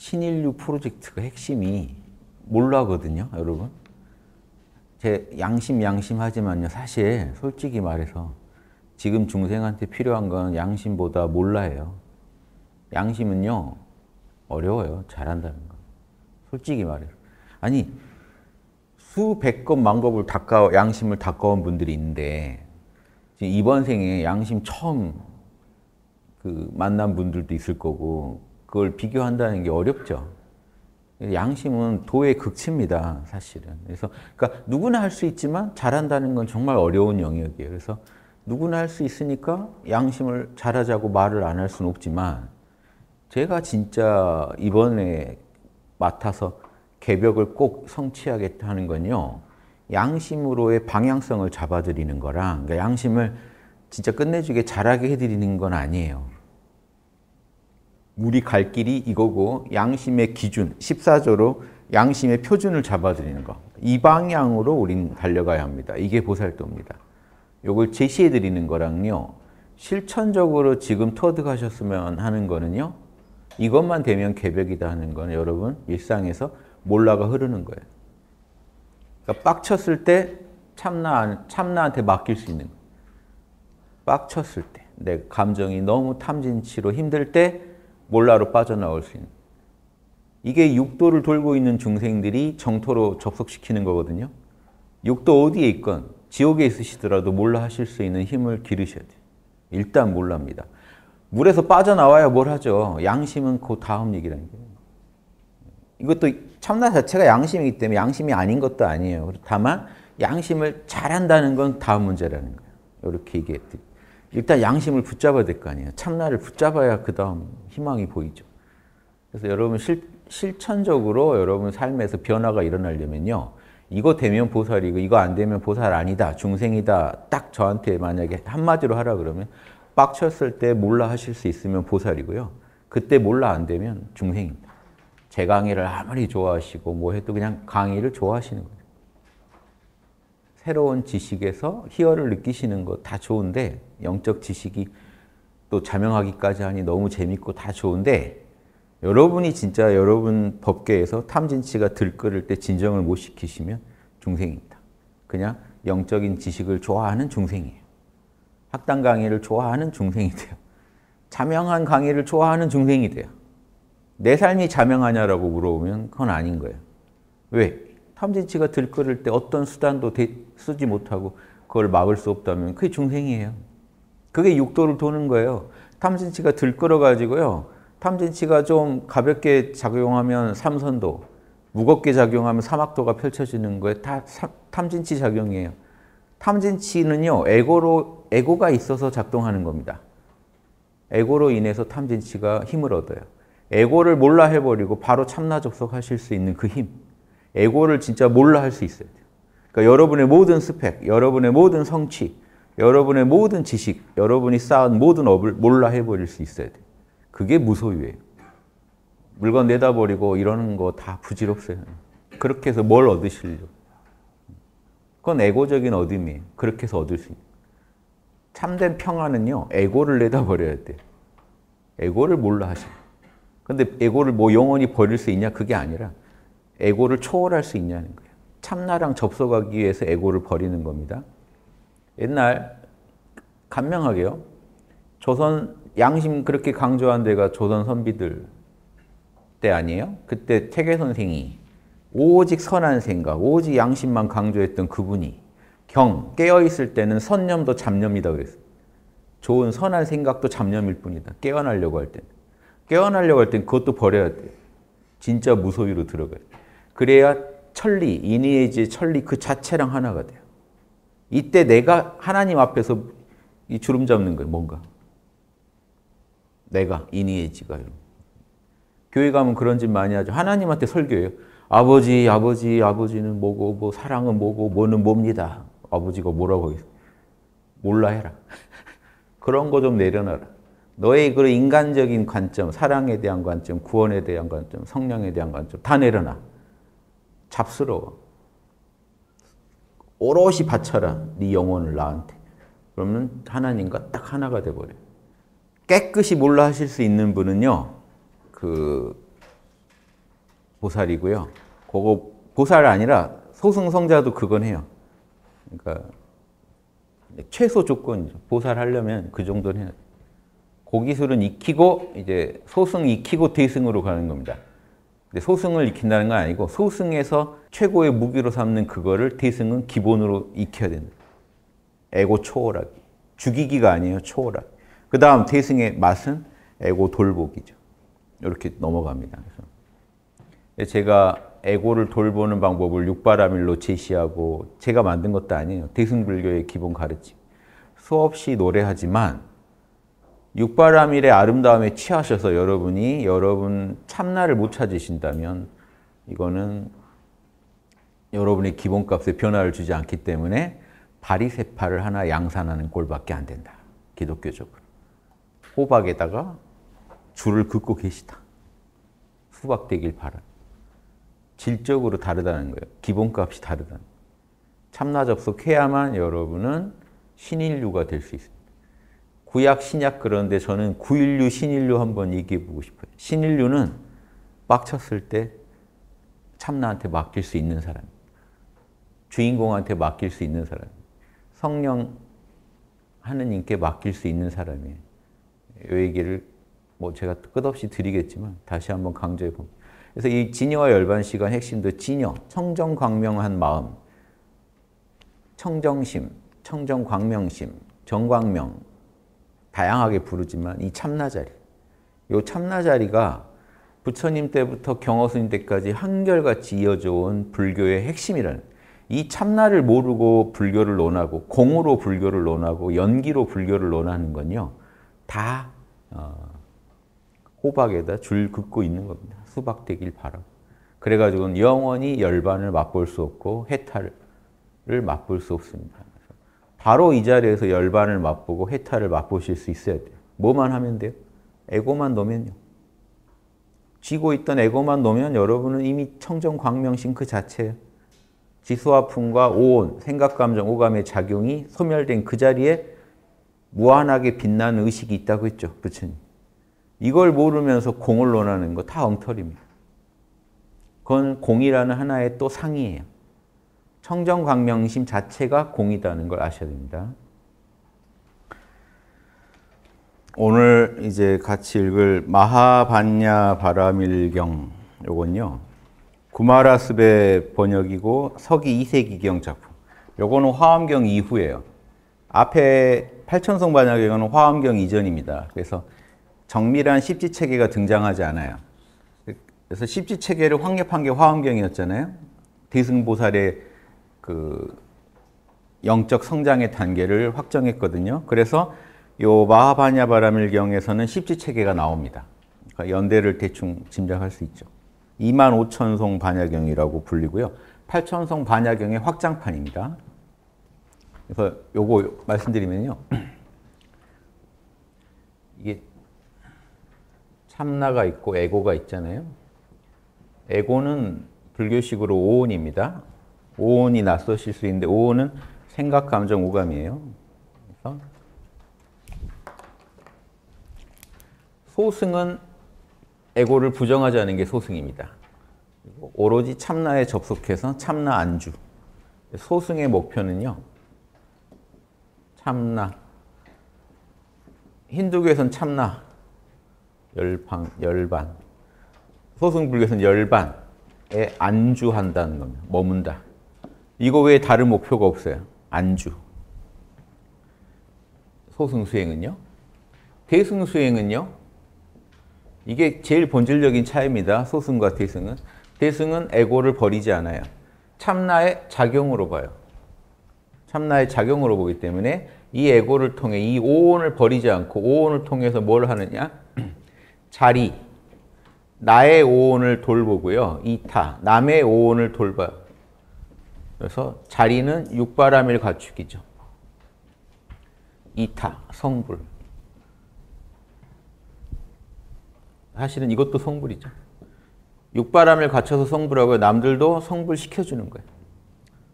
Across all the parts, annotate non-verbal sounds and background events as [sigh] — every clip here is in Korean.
신인류 프로젝트 가 핵심이 몰라거든요, 여러분. 제 양심 양심 하지만요. 사실 솔직히 말해서 지금 중생한테 필요한 건 양심보다 몰라예요. 양심은요. 어려워요. 잘한다는 거. 솔직히 말해서. 아니 수백 건 만겁을 닦아 양심을 닦아온 분들이 있는데 이번 생에 양심 처음 그 만난 분들도 있을 거고 그걸 비교한다는 게 어렵죠. 양심은 도의 극치입니다, 사실은. 그래서, 그러니까 누구나 할 수 있지만 잘한다는 건 정말 어려운 영역이에요. 그래서 누구나 할 수 있으니까 양심을 잘하자고 말을 안 할 수는 없지만 제가 진짜 이번에 맡아서 개벽을 꼭 성취하겠다는 건요. 양심으로의 방향성을 잡아드리는 거랑 그러니까 양심을 진짜 끝내주게 잘하게 해드리는 건 아니에요. 우리 갈 길이 이거고 양심의 기준, 14조로 양심의 표준을 잡아드리는 거. 이 방향으로 우린 달려가야 합니다. 이게 보살도입니다. 요걸 제시해드리는 거랑요. 실천적으로 지금 터득하셨으면 하는 거는요. 이것만 되면 개벽이다 하는 건 여러분 일상에서 몰라가 흐르는 거예요. 그러니까 빡쳤을 때 참나, 참나한테 맡길 수 있는 거예요. 빡쳤을 때, 내 감정이 너무 탐진치로 힘들 때 몰라로 빠져나올 수 있는. 이게 육도를 돌고 있는 중생들이 정토로 접속시키는 거거든요. 육도 어디에 있건 지옥에 있으시더라도 몰라 하실 수 있는 힘을 기르셔야 돼요. 일단 몰라입니다. 물에서 빠져나와야 뭘 하죠? 양심은 그 다음 얘기라는 거예요. 이것도 참나 자체가 양심이기 때문에 양심이 아닌 것도 아니에요. 다만 양심을 잘한다는 건 다음 문제라는 거예요. 이렇게 얘기했듯 일단 양심을 붙잡아야 될 거 아니에요. 참나를 붙잡아야 그 다음 희망이 보이죠. 그래서 여러분 실, 실천적으로 여러분 삶에서 변화가 일어나려면요. 이거 되면 보살이고 이거 안 되면 보살 아니다. 중생이다. 딱 저한테 만약에 한마디로 하라 그러면 빡쳤을 때 몰라 하실 수 있으면 보살이고요. 그때 몰라 안 되면 중생입니다. 제 강의를 아무리 좋아하시고 뭐 해도 그냥 강의를 좋아하시는 거예요. 새로운 지식에서 희열을 느끼시는 거 다 좋은데 영적 지식이 또 자명하기까지 하니 너무 재밌고 다 좋은데 여러분이 진짜 여러분 법계에서 탐진치가 들끓을 때 진정을 못 시키시면 중생입니다. 그냥 영적인 지식을 좋아하는 중생이에요. 학당 강의를 좋아하는 중생이 돼요. 자명한 강의를 좋아하는 중생이 돼요. 내 삶이 자명하냐라고 물어보면 그건 아닌 거예요. 왜? 탐진치가 들끓을 때 어떤 수단도 쓰지 못하고 그걸 막을 수 없다면 그게 중생이에요. 그게 육도를 도는 거예요. 탐진치가 들끓어가지고요. 탐진치가 좀 가볍게 작용하면 삼선도, 무겁게 작용하면 사막도가 펼쳐지는 거예요. 다 탐진치 작용이에요. 탐진치는요, 에고로, 에고가 있어서 작동하는 겁니다. 에고로 인해서 탐진치가 힘을 얻어요. 에고를 몰라 해버리고 바로 참나 접속하실 수 있는 그 힘. 에고를 진짜 몰라 할 수 있어야 돼요. 그러니까 여러분의 모든 스펙, 여러분의 모든 성취, 여러분의 모든 지식, 여러분이 쌓은 모든 업을 몰라 해버릴 수 있어야 돼요. 그게 무소유예요. 물건 내다버리고 이러는 거 다 부질없어요. 그렇게 해서 뭘 얻으시려고. 그건 에고적인 얻음이에요. 그렇게 해서 얻을 수 있는. 참된 평화는요, 에고를 내다버려야 돼요. 에고를 몰라 하시 근데 에고를 뭐 영원히 버릴 수 있냐? 그게 아니라 에고를 초월할 수 있냐는 거예요. 참나랑 접속하기 위해서 에고를 버리는 겁니다. 옛날 간명하게요. 조선 양심 그렇게 강조한 데가 조선 선비들 때 아니에요? 그때 태계 선생이 오직 선한 생각, 오직 양심만 강조했던 그분이 경, 깨어있을 때는 선념도 잡념이다 그랬어 좋은 선한 생각도 잡념일 뿐이다. 깨어나려고 할때 깨어나려고 할 땐 그것도 버려야 돼. 진짜 무소유로 들어가야 돼. 그래야 천리, 이니에지의 이 천리 그 자체랑 하나가 돼요. 이때 내가 하나님 앞에서 이 주름 잡는 거예요, 뭔가. 내가, 이니에지가. 교회 가면 그런 짓 많이 하죠. 하나님한테 설교해요. 아버지, 아버지, 아버지는 뭐고, 뭐, 사랑은 뭐고, 뭐는 뭡니다. 아버지가 뭐라고 하겠어. 몰라 해라. [laughs] 그런 거 좀 내려놔라. 너의 그 인간적인 관점, 사랑에 대한 관점, 구원에 대한 관점, 성령에 대한 관점 다 내려놔. 잡스러워. 오롯이 바쳐라 네 영혼을 나한테. 그러면 하나님과 딱 하나가 돼버려. 깨끗이 몰라 하실 수 있는 분은요. 그 보살이고요. 그거 보살 아니라 소승성자도 그건 해요. 그러니까 최소 조건 보살하려면 그 정도는 해요 고기술은 그 익히고 이제 소승 익히고 대승으로 가는 겁니다. 소승을 익힌다는 건 아니고 소승에서 최고의 무기로 삼는 그거를 대승은 기본으로 익혀야 된다. 에고 초월하기. 죽이기가 아니에요. 초월하기. 그 다음 대승의 맛은 에고 돌보기죠. 이렇게 넘어갑니다. 그래서 제가 에고를 돌보는 방법을 육바라밀로 제시하고 제가 만든 것도 아니에요. 대승불교의 기본 가르침. 수없이 노래하지만 육바람일의 아름다움에 취하셔서 여러분이 여러분 참나를 못 찾으신다면 이거는 여러분의 기본값에 변화를 주지 않기 때문에 바리세파를 하나 양산하는 꼴밖에 안 된다. 기독교적으로. 호박에다가 줄을 긋고 계시다. 수박되길 바라. 질적으로 다르다는 거예요. 기본값이 다르다 는 참나 접속해야만 여러분은 신인류가 될 수 있습니다. 구약, 신약 그런데 저는 구인류, 신인류 한번 얘기해 보고 싶어요. 신인류는 빡쳤을 때 참나한테 맡길 수 있는 사람. 주인공한테 맡길 수 있는 사람. 성령 하느님께 맡길 수 있는 사람이에요. 이 얘기를 뭐 제가 끝없이 드리겠지만 다시 한번 강조해 봅니다. 그래서 이 진여와 열반 시간 핵심도 진여, 청정광명한 마음, 청정심, 청정광명심, 정광명, 다양하게 부르지만 이 참나자리, 이 참나자리가 부처님 때부터 경허스님 때까지 한결같이 이어져 온 불교의 핵심이라는 이 참나를 모르고 불교를 논하고 공으로 불교를 논하고 연기로 불교를 논하는 건요. 다 어, 호박에다 줄 긋고 있는 겁니다. 수박 되길 바라 그래가지고는 영원히 열반을 맛볼 수 없고 해탈을 맛볼 수 없습니다. 바로 이 자리에서 열반을 맛보고 해탈을 맛보실 수 있어야 돼요. 뭐만 하면 돼요? 에고만 놓으면요. 쥐고 있던 에고만 놓으면 여러분은 이미 청정광명신 그자체 지수화풍과 오온, 생각감정, 오감의 작용이 소멸된 그 자리에 무한하게 빛나는 의식이 있다고 했죠. 부처님. 이걸 모르면서 공을 논하는 거 다 엉터리입니다. 그건 공이라는 하나의 또 상이에요. 청정광명심 자체가 공이다는 걸 아셔야 됩니다. 오늘 이제 같이 읽을 마하반야 바라밀경 요건요. 구마라스베 번역이고 서기 2세기경 작품. 요거는 화엄경 이후예요. 앞에 팔천성 반야경은 화엄경 이전입니다. 그래서 정밀한 십지 체계가 등장하지 않아요. 그래서 십지 체계를 확립한 게 화엄경이었잖아요. 대승보살의 그 영적 성장의 단계를 확정했거든요. 그래서 요 마하바냐 바라밀경에서는 십지 체계가 나옵니다. 그러니까 연대를 대충 짐작할 수 있죠. 2만 5천 송 반야경이라고 불리고요. 8천 송 반야경의 확장판입니다. 그래서 요거 말씀드리면요. [clears throat] 이게 참나가 있고 에고가 있잖아요. 에고는 불교식으로 오온입니다. 오온이 낯서실 수 있는데 오온은 생각, 감정, 오감이에요. 그래서 소승은 에고를 부정하지 않은 게 소승입니다. 오로지 참나에 접속해서 참나 안주. 소승의 목표는요. 참나. 힌두교에선 참나. 열방, 열반. 소승불교에서는 열반에 안주한다는 겁니다. 머문다. 이거 외에 다른 목표가 없어요. 안주. 소승 수행은요? 대승 수행은요? 이게 제일 본질적인 차이입니다. 소승과 대승은. 대승은 에고를 버리지 않아요. 참나의 작용으로 봐요. 참나의 작용으로 보기 때문에 이 에고를 통해 이 오온을 버리지 않고 오온을 통해서 뭘 하느냐? [clears throat] 자리, 나의 오온을 돌보고요. 이타, 남의 오온을 돌봐요. 그래서 자리는 육바람일 가축이죠. 이타, 성불. 사실은 이것도 성불이죠. 육바람을 갖춰서 성불하고 남들도 성불시켜주는 거예요.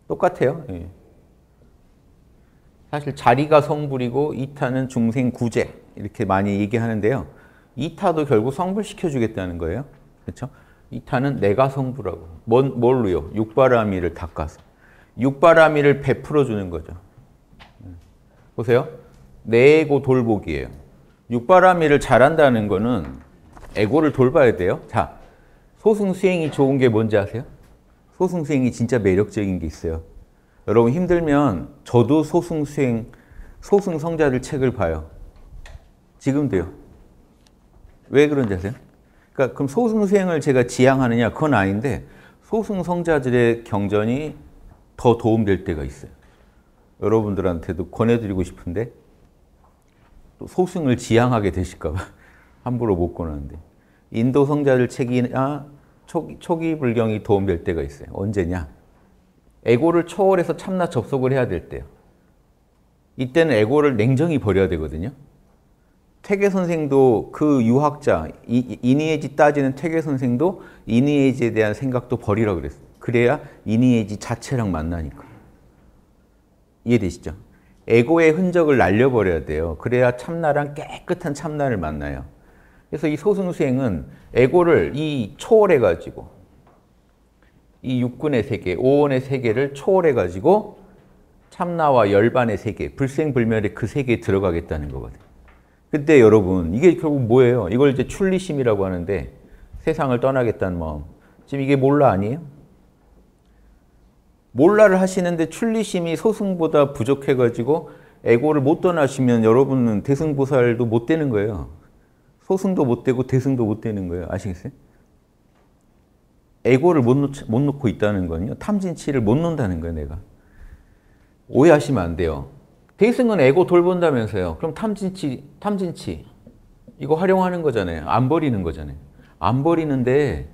똑같아요. 예. 사실 자리가 성불이고 이타는 중생 구제 이렇게 많이 얘기하는데요. 이타도 결국 성불시켜주겠다는 거예요. 그렇죠? 이타는 내가 성불하고. 뭔, 뭘로요? 육바람이를 닦아서. 육바라밀를 베풀어 주는 거죠. 보세요. 내고 돌보기예요. 육바라밀을 잘한다는 거는 에고를 돌봐야 돼요. 자, 소승 수행이 좋은 게 뭔지 아세요? 소승 수행이 진짜 매력적인 게 있어요. 여러분 힘들면 저도 소승 수행, 소승 성자들 책을 봐요. 지금도요. 왜 그런지 아세요? 그러니까 그럼 소승 수행을 제가 지향하느냐? 그건 아닌데 소승 성자들의 경전이 더 도움될 때가 있어요. 여러분들한테도 권해드리고 싶은데 또 소승을 지향하게 되실까 봐 [laughs] 함부로 못 권하는데 인도 성자들 책이나 초기, 초기 불경이 도움될 때가 있어요. 언제냐? 에고를 초월해서 참나 접속을 해야 될 때요. 이때는 에고를 냉정히 버려야 되거든요. 퇴계 선생도 그 유학자, 이니에지 따지는 퇴계 선생도 이니에지에 대한 생각도 버리라 그랬어요. 그래야 이니에지 자체랑 만나니까. 이해되시죠? 에고의 흔적을 날려버려야 돼요. 그래야 참나랑 깨끗한 참나를 만나요. 그래서 이 소승수행은 에고를 이 초월해가지고 이 육군의 세계, 오원의 세계를 초월해가지고 참나와 열반의 세계, 불생불멸의 그 세계에 들어가겠다는 거거든요. 근데 여러분, 이게 결국 뭐예요? 이걸 이제 출리심이라고 하는데 세상을 떠나겠다는 마음. 지금 이게 몰라 아니에요? 몰라를 하시는데 출리심이 소승보다 부족해가지고 에고를 못 떠나시면 여러분은 대승보살도 못 되는 거예요. 소승도 못 되고 대승도 못 되는 거예요. 아시겠어요? 에고를 못, 놓, 못 놓고 있다는 거요 탐진치를 못 놓는다는 거예요, 내가. 오해하시면 안 돼요. 대승은 에고 돌본다면서요. 그럼 탐진치, 탐진치. 이거 활용하는 거잖아요. 안 버리는 거잖아요. 안 버리는데,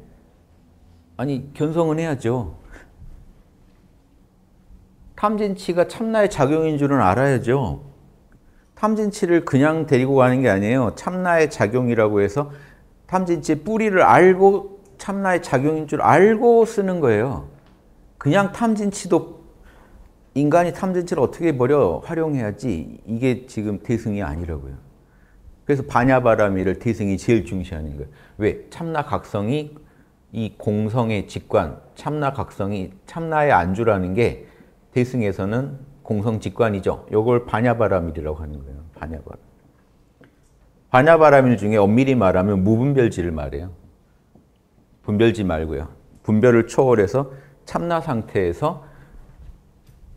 아니, 견성은 해야죠. 탐진치가 참나의 작용인 줄은 알아야죠. 탐진치를 그냥 데리고 가는 게 아니에요. 참나의 작용이라고 해서 탐진치 뿌리를 알고 참나의 작용인 줄 알고 쓰는 거예요. 그냥 탐진치도 인간이 탐진치를 어떻게 버려 활용해야지 이게 지금 대승이 아니라고요. 그래서 반야바라미를 대승이 제일 중시하는 거예요. 왜? 참나 각성이 이 공성의 직관, 참나 각성이 참나의 안주라는 게 대승에서는 공성 직관이죠. 요걸 반야바람일이라고 하는 거예요. 반야바람. 반야바람일 중에 엄밀히 말하면 무분별지를 말해요. 분별지 말고요. 분별을 초월해서 참나 상태에서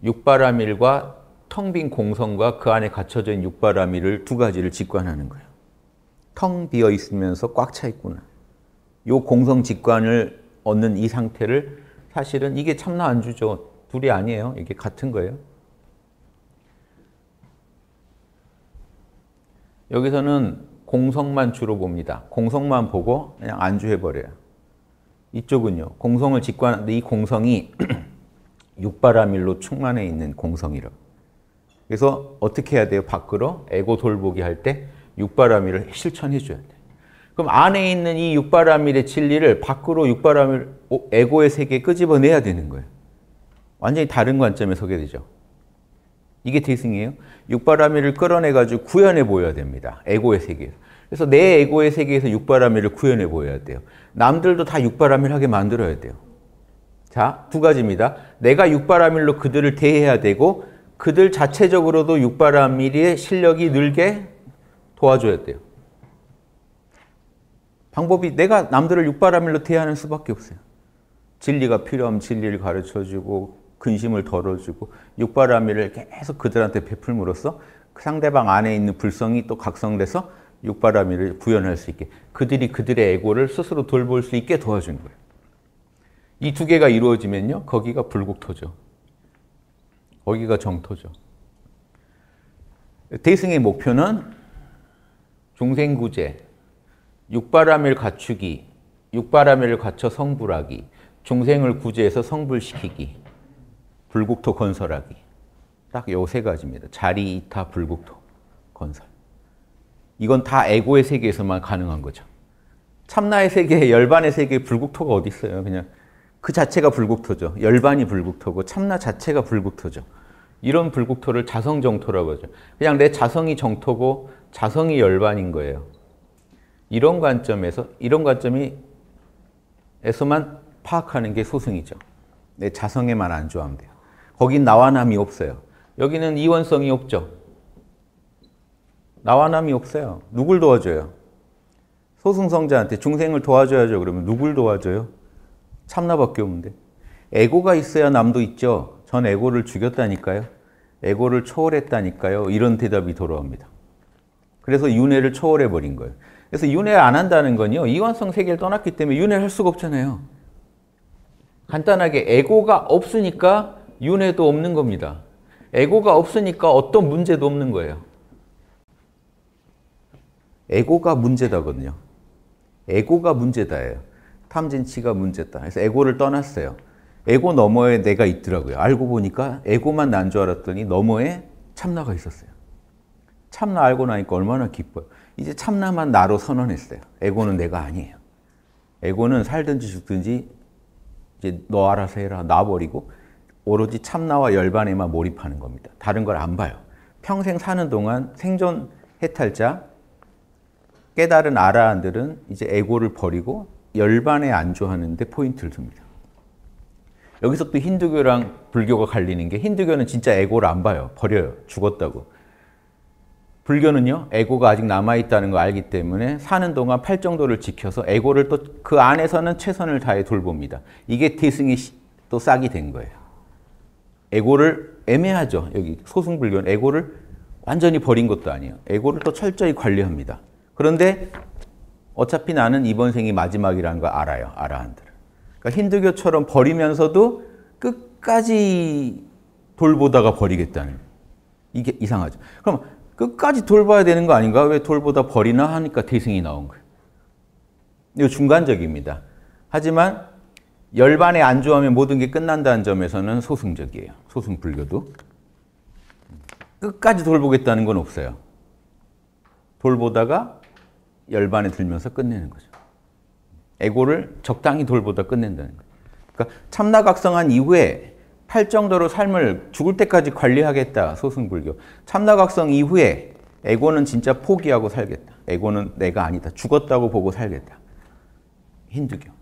육바람일과 텅 빈 공성과 그 안에 갇혀져 있는 육바람일을 두 가지를 직관하는 거예요. 텅 비어 있으면서 꽉 차 있구나. 요 공성 직관을 얻는 이 상태를 사실은 이게 참나 안주죠. 둘이 아니에요. 이게 같은 거예요. 여기서는 공성만 주로 봅니다. 공성만 보고 그냥 안주해버려요. 이쪽은요. 공성을 직관하는데 이 공성이 [clears throat] 육바라밀로 충만해 있는 공성이라. 그래서 어떻게 해야 돼요? 밖으로 에고 돌보기 할 때 육바라밀을 실천해 줘야 돼. 그럼 안에 있는 이 육바라밀의 진리를 밖으로 육바라밀 에고의 세계에 끄집어내야 되는 거예요. 완전히 다른 관점에 서게 되죠. 이게 태승이에요. 육바라밀을 끌어내가지고 구현해 보여야 됩니다. 에고의 세계 그래서 내 에고의 세계에서 육바라밀을 구현해 보여야 돼요. 남들도 다 육바라밀하게 만들어야 돼요. 자, 두 가지입니다. 내가 육바라밀로 그들을 대해야 되고 그들 자체적으로도 육바라밀의 실력이 늘게 도와줘야 돼요. 방법이 내가 남들을 육바라밀로 대하는 수밖에 없어요. 진리가 필요하면 진리를 가르쳐주고 근심을 덜어주고 육바라밀을 계속 그들한테 베풀므로써 그 상대방 안에 있는 불성이 또 각성돼서 육바라밀을 구현할 수 있게 그들이 그들의 애고를 스스로 돌볼 수 있게 도와준 거예요. 이 두 개가 이루어지면요. 거기가 불국토죠. 거기가 정토죠. 대승의 목표는 중생구제, 육바람을 갖추기, 육바람을 갖춰 성불하기, 중생을 구제해서 성불시키기. 불국토 건설하기. 딱 요 세 가지입니다. 자리, 이타, 불국토, 건설. 이건 다 에고의 세계에서만 가능한 거죠. 참나의 세계, 열반의 세계 불국토가 어디 있어요? 그냥 그 자체가 불국토죠. 열반이 불국토고 참나 자체가 불국토죠. 이런 불국토를 자성정토라고 하죠. 그냥 내 자성이 정토고 자성이 열반인 거예요. 이런 관점에서 이런 관점이에서만 파악하는 게 소승이죠. 내 자성에만 안주하면 돼요. 거긴 나와남이 없어요. 여기는 이원성이 없죠. 나와남이 없어요. 누굴 도와줘요? 소승성자한테 중생을 도와줘야죠. 그러면 누굴 도와줘요? 참나밖에 없는데. 에고가 있어야 남도 있죠. 전 에고를 죽였다니까요. 에고를 초월했다니까요. 이런 대답이 돌아옵니다. 그래서 윤회를 초월해버린 거예요. 그래서 윤회 안 한다는 건요. 이완성 세계를 떠났기 때문에 윤회할 수가 없잖아요. 간단하게 에고가 없으니까 윤회도 없는 겁니다. 에고가 없으니까 어떤 문제도 없는 거예요. 에고가 문제다거든요. 에고가 문제다예요. 탐진치가 문제다. 그래서 에고를 떠났어요. 에고 너머에 내가 있더라고요. 알고 보니까 에고만 난 줄 알았더니 너머에 참나가 있었어요. 참나 알고 나니까 얼마나 기뻐요. 이제 참나만 나로 선언했어요. 에고는 내가 아니에요. 에고는 살든지 죽든지 이제 너 알아서 해라 놔버리고 오로지 참나와 열반에만 몰입하는 겁니다. 다른 걸 안 봐요. 평생 사는 동안 생존 해탈자, 깨달은 아라한들은 이제 에고를 버리고 열반에 안주하는데 포인트를 둡니다. 여기서 또 힌두교랑 불교가 갈리는 게 힌두교는 진짜 에고를 안 봐요. 버려요. 죽었다고. 불교는요, 에고가 아직 남아있다는 걸 알기 때문에 사는 동안 팔 정도를 지켜서 에고를 또 그 안에서는 최선을 다해 돌봅니다. 이게 티승이 또 싹이 된 거예요. 에고를 애매하죠. 여기 소승불교는 에고를 완전히 버린 것도 아니에요. 에고를 또 철저히 관리합니다. 그런데 어차피 나는 이번 생이 마지막이라는 걸 알아요. 아라한들 그러니까 힌두교처럼 버리면서도 끝까지 돌보다가 버리겠다는 이게 이상하죠. 그럼 끝까지 돌봐야 되는 거 아닌가? 왜 돌보다 버리나 하니까 대승이 나온 거예요. 이거 중간적입니다. 하지만 열반에 안주하면 모든 게 끝난다는 점에서는 소승적이에요. 소승 불교도. 끝까지 돌보겠다는 건 없어요. 돌보다가 열반에 들면서 끝내는 거죠. 에고를 적당히 돌보다 끝낸다는 거예요. 그러니까 참나각성한 이후에 팔 정도로 삶을 죽을 때까지 관리하겠다. 소승불교. 참나각성 이후에 에고는 진짜 포기하고 살겠다. 에고는 내가 아니다. 죽었다고 보고 살겠다. 힌두교.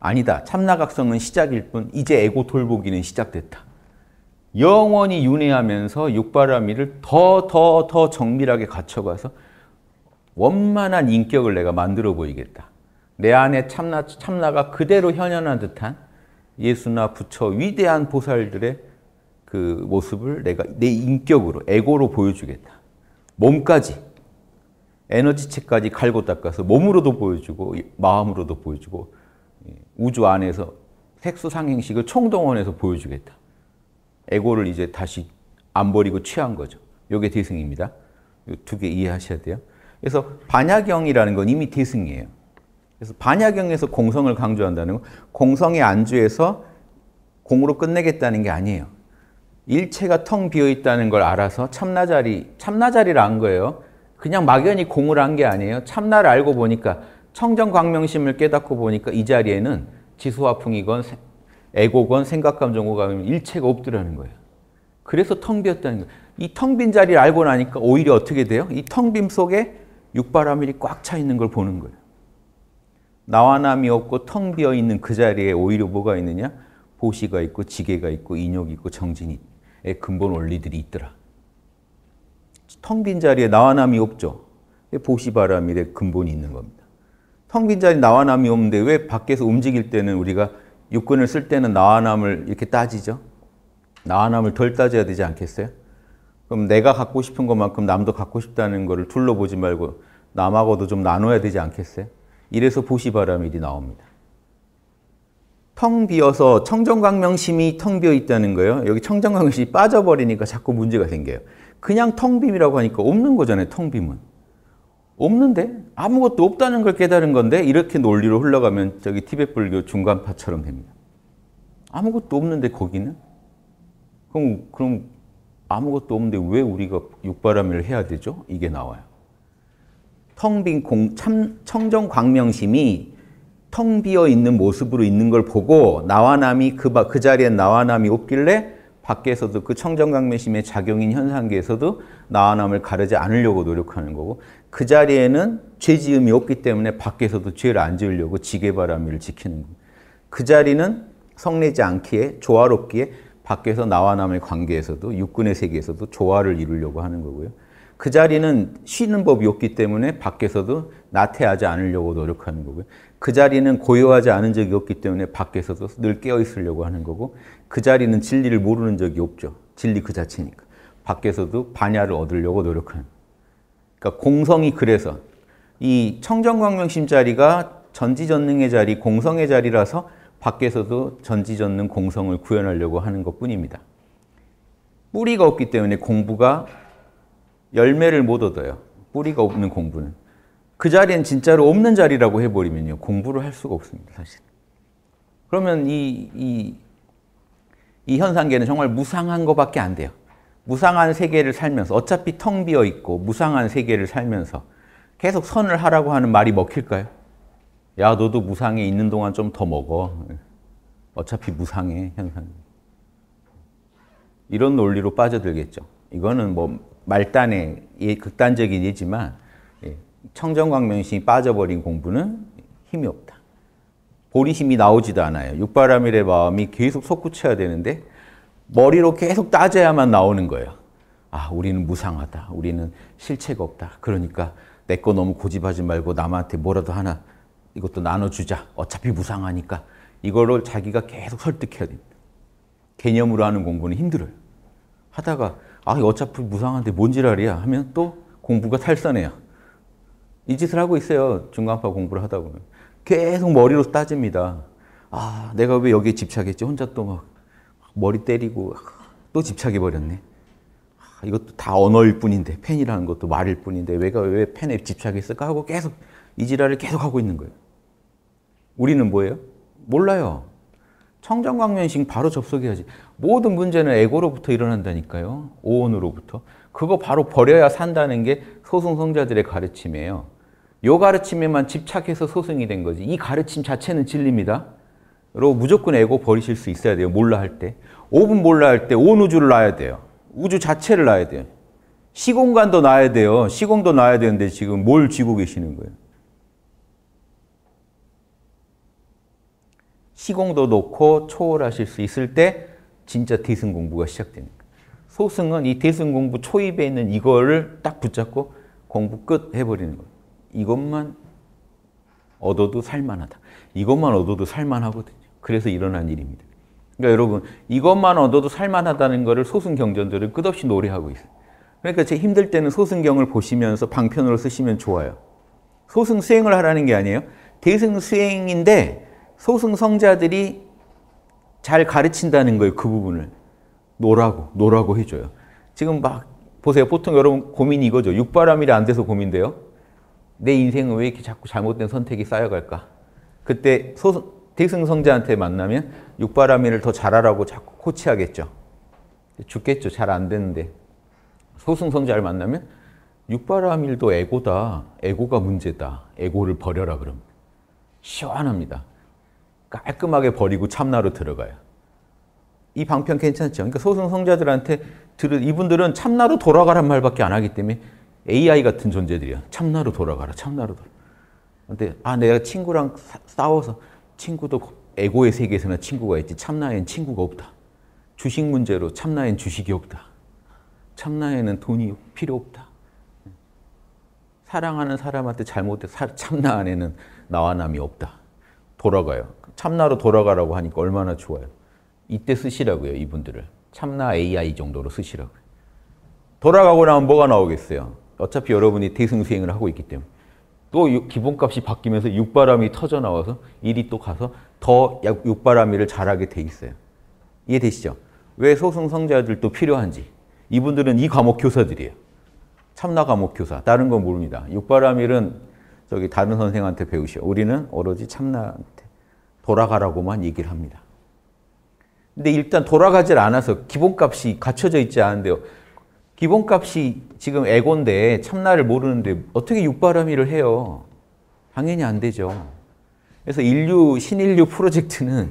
아니다. 참나각성은 시작일 뿐 이제 에고 돌보기는 시작됐다. 영원히 윤회하면서 육바라밀을 더더 더 정밀하게 갖춰가서 원만한 인격을 내가 만들어 보이겠다. 내 안에 참나, 참나가 그대로 현현한 듯한 예수나 부처 위대한 보살들의 그 모습을 내가 내 인격으로 에고로 보여주겠다. 몸까지 에너지체까지 갈고 닦아서 몸으로도 보여주고 마음으로도 보여주고 우주 안에서 색소상행식을 총동원해서 보여주겠다. 에고를 이제 다시 안 버리고 취한 거죠. 요게 대승입니다. 두 개 이해하셔야 돼요. 그래서 반야경이라는 건 이미 대승이에요. 그래서 반야경에서 공성을 강조한다는 건 공성의 안주에서 공으로 끝내겠다는 게 아니에요. 일체가 텅 비어 있다는 걸 알아서 참나자리, 참나자리를 안 거예요. 그냥 막연히 공을 한 게 아니에요. 참나를 알고 보니까 성정 광명심을 깨닫고 보니까 이 자리에는 지수화풍이건 애고건 생각감정고감이건 일체가 없더라는 거예요. 그래서 텅 비었다는 거예요. 이 텅 빈 자리를 알고 나니까 오히려 어떻게 돼요? 이 텅 빈 속에 육바라밀이 꽉 차 있는 걸 보는 거예요. 나와 남이 없고 텅 비어 있는 그 자리에 오히려 뭐가 있느냐? 보시가 있고 지게가 있고 인욕이 있고 정진이 근본 원리들이 있더라. 텅 빈 자리에 나와 남이 없죠. 보시바라밀의 근본이 있는 겁니다. 텅 빈자리 나와 남이 없는데 왜 밖에서 움직일 때는 우리가 육군을 쓸 때는 나와 남을 이렇게 따지죠? 나와 남을 덜 따져야 되지 않겠어요? 그럼 내가 갖고 싶은 것만큼 남도 갖고 싶다는 것을 둘러보지 말고 남하고도 좀 나눠야 되지 않겠어요? 이래서 보시바람일이 나옵니다. 텅 비어서 청정광명심이 텅 비어 있다는 거예요. 여기 청정광명심이 빠져버리니까 자꾸 문제가 생겨요. 그냥 텅 빔이라고 하니까 없는 거잖아요, 텅 빔은. 없는데 아무것도 없다는 걸 깨달은 건데 이렇게 논리로 흘러가면 저기 티벳 불교 중간파처럼 됩니다. 아무것도 없는데 거기는 그럼 그럼 아무것도 없는데 왜 우리가 육바람을 해야 되죠? 이게 나와요. 텅빈 청정 광명심이 텅 비어 있는 모습으로 있는 걸 보고 나와 남이 그, 그 자리에 나와 남이 없길래 밖에서도 그 청정강매심의 작용인 현상계에서도 나와 남을 가르지 않으려고 노력하는 거고 그 자리에는 죄 지음이 없기 때문에 밖에서도 죄를 안 지으려고 지게바람이를 지키는 겁니다. 그 자리는 성내지 않기에 조화롭기에 밖에서 나와 남의 관계에서도 육군의 세계에서도 조화를 이루려고 하는 거고요. 그 자리는 쉬는 법이 없기 때문에 밖에서도 나태하지 않으려고 노력하는 거고요. 그 자리는 고요하지 않은 적이 없기 때문에 밖에서도 늘 깨어 있으려고 하는 거고 그 자리는 진리를 모르는 적이 없죠. 진리 그 자체니까. 밖에서도 반야를 얻으려고 노력하는 그러니까 공성이 그래서 이 청정광명심 자리가 전지전능의 자리, 공성의 자리라서 밖에서도 전지전능 공성을 구현하려고 하는 것뿐입니다. 뿌리가 없기 때문에 공부가 열매를 못 얻어요. 뿌리가 없는 공부는. 그 자리엔 진짜로 없는 자리라고 해버리면요. 공부를 할 수가 없습니다, 사실. 그러면 이, 이, 이 현상계는 정말 무상한 것밖에 안 돼요. 무상한 세계를 살면서 어차피 텅 비어 있고 무상한 세계를 살면서 계속 선을 하라고 하는 말이 먹힐까요? 야 너도 무상에 있는 동안 좀 더 먹어. 어차피 무상해 현상. 이런 논리로 빠져들겠죠. 이거는 뭐 말단의 예, 극단적인 예지만 예, 청정광명심이 빠져버린 공부는 힘이 없다. 보리심이 나오지도 않아요. 육바라밀의 마음이 계속 솟구쳐야 되는데 머리로 계속 따져야만 나오는 거예요. 아, 우리는 무상하다. 우리는 실체가 없다. 그러니까 내 거 너무 고집하지 말고 남한테 뭐라도 하나 이것도 나눠주자. 어차피 무상하니까. 이거를 자기가 계속 설득해야 됩니다. 개념으로 하는 공부는 힘들어요. 하다가 아, 어차피 무상한데 뭔 지랄이야 하면 또 공부가 탈선해요. 이 짓을 하고 있어요. 중간파 공부를 하다 보면. 계속 머리로 따집니다. 아, 내가 왜 여기에 집착했지? 혼자 또막 머리 때리고 아, 또 집착해 버렸네. 아, 이것도 다 언어일 뿐인데 펜이라는 것도 말일 뿐인데 왜가 왜 펜에 집착했을까 하고 계속 이 지랄을 계속 하고 있는 거예요. 우리는 뭐예요? 몰라요. 청정광면식 바로 접속해야지. 모든 문제는 에고로부터 일어난다니까요. 오온으로부터. 그거 바로 버려야 산다는 게 소승성자들의 가르침이에요. 요 가르침에만 집착해서 소승이 된 거지. 이 가르침 자체는 진리입니다. 로 무조건 에고 버리실 수 있어야 돼요. 몰라 할 때. 5분 몰라 할 때 온 우주를 놔야 돼요. 우주 자체를 놔야 돼요. 시공간도 놔야 돼요. 시공도 놔야 되는데 지금 뭘 쥐고 계시는 거예요? 시공도 놓고 초월하실 수 있을 때 진짜 대승 공부가 시작됩니다. 소승은 이 대승 공부 초입에 있는 이거를 딱 붙잡고 공부 끝 해버리는 거예요. 이것만 얻어도 살만하다. 이것만 얻어도 살만하거든요. 그래서 일어난 일입니다. 그러니까 여러분 이것만 얻어도 살만하다는 것을 소승경전들은 끝없이 노래하고 있어요. 그러니까 제 힘들 때는 소승경을 보시면서 방편으로 쓰시면 좋아요. 소승 수행을 하라는 게 아니에요. 대승 수행인데 소승 성자들이 잘 가르친다는 거예요. 그 부분을. 노라고, 노라고 해줘요. 지금 막 보세요. 보통 여러분 고민이 이거죠. 육바람이안 돼서 고민돼요. 내 인생은 왜 이렇게 자꾸 잘못된 선택이 쌓여갈까? 그때 소, 대승성자한테 만나면 육바라밀을 더 잘하라고 자꾸 코치하겠죠. 죽겠죠. 잘 안 되는데. 소승성자를 만나면 육바라밀도 에고다. 에고가 문제다. 에고를 버려라 그럼. 시원합니다. 깔끔하게 버리고 참나로 들어가요. 이 방편 괜찮죠. 그러니까 소승성자들한테 들은 이분들은 참나로 돌아가란 말밖에 안 하기 때문에 AI 같은 존재들이야. 참나로 돌아가라. 참나로 돌아가라. 근데 아 내가 친구랑 사, 싸워서 친구도 에고의 세계에서는 친구가 있지 참나엔 친구가 없다. 주식 문제로 참나엔 주식이 없다. 참나에는 돈이 필요 없다. 사랑하는 사람한테 잘못해 참나 안에는 나와 남이 없다. 돌아가요. 참나로 돌아가라고 하니까 얼마나 좋아요. 이때 쓰시라고요, 이분들을. 참나 AI 정도로 쓰시라고요. 돌아가고 나면 뭐가 나오겠어요? 어차피 여러분이 대승수행을 하고 있기 때문에. 또 기본값이 바뀌면서 육바람이 터져 나와서 일이 또 가서 더 육바람이를 잘하게 돼 있어요. 이해되시죠? 왜 소승성자들도 필요한지. 이분들은 이 과목 교사들이에요. 참나 과목 교사. 다른 건 모릅니다. 육바람일은 저기 다른 선생한테 배우시오. 우리는 오로지 참나한테 돌아가라고만 얘기를 합니다. 근데 일단 돌아가질 않아서 기본값이 갖춰져 있지 않은데요. 기본값이 지금 에고인데 참나를 모르는데 어떻게 육바람이를 해요? 당연히 안 되죠. 그래서 인류 신인류 프로젝트는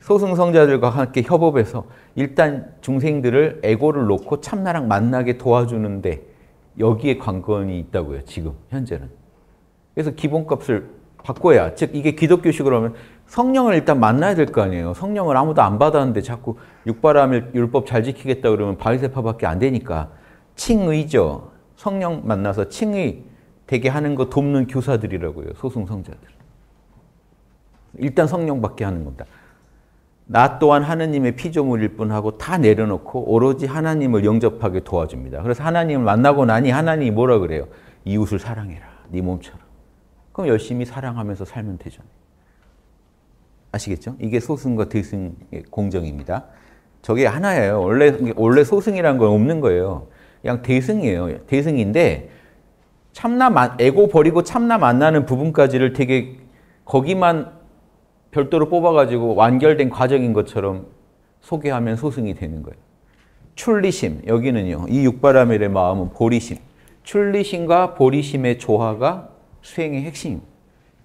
소승성자들과 함께 협업해서 일단 중생들을 에고를 놓고 참나랑 만나게 도와주는데 여기에 관건이 있다고요. 지금 현재는. 그래서 기본값을 바꿔야 즉 이게 기독교식으로 하면 성령을 일단 만나야 될 거 아니에요. 성령을 아무도 안 받았는데 자꾸 육바람일 율법 잘 지키겠다 그러면 바위세파밖에 안 되니까 칭의죠. 성령 만나서 칭의 되게 하는 거 돕는 교사들이라고요. 소승성자들. 일단 성령 받게 하는 겁니다. 나 또한 하느님의 피조물일 뿐하고 다 내려놓고 오로지 하나님을 영접하게 도와줍니다. 그래서 하나님을 만나고 나니 하나님이 뭐라 그래요? 이웃을 사랑해라. 네 몸처럼. 그럼 열심히 사랑하면서 살면 되잖아요. 아시겠죠? 이게 소승과 대승의 공정입니다. 저게 하나예요. 원래 원래 소승이란 건 없는 거예요. 그냥 대승이에요. 대승인데 참나 만 에고 버리고 참나 만나는 부분까지를 되게 거기만 별도로 뽑아가지고 완결된 과정인 것처럼 소개하면 소승이 되는 거예요. 출리심 여기는요. 이 육바라밀의 마음은 보리심. 출리심과 보리심의 조화가 수행의 핵심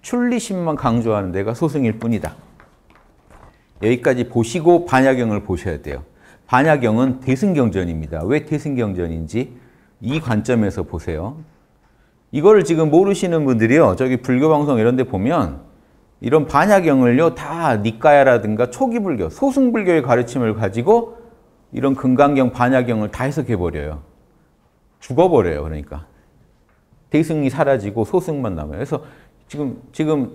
출리심만 강조하는 데가 소승일 뿐이다. 여기까지 보시고 반야경을 보셔야 돼요. 반야경은 대승경전입니다. 왜 대승경전인지 이 관점에서 보세요. 이거를 지금 모르시는 분들이요. 저기 불교방송 이런 데 보면 이런 반야경을요. 다 니까야라든가 초기불교, 소승불교의 가르침을 가지고 이런 금강경, 반야경을 다 해석해버려요. 죽어버려요. 그러니까. 대승이 사라지고 소승만 남아요. 그래서 지금, 지금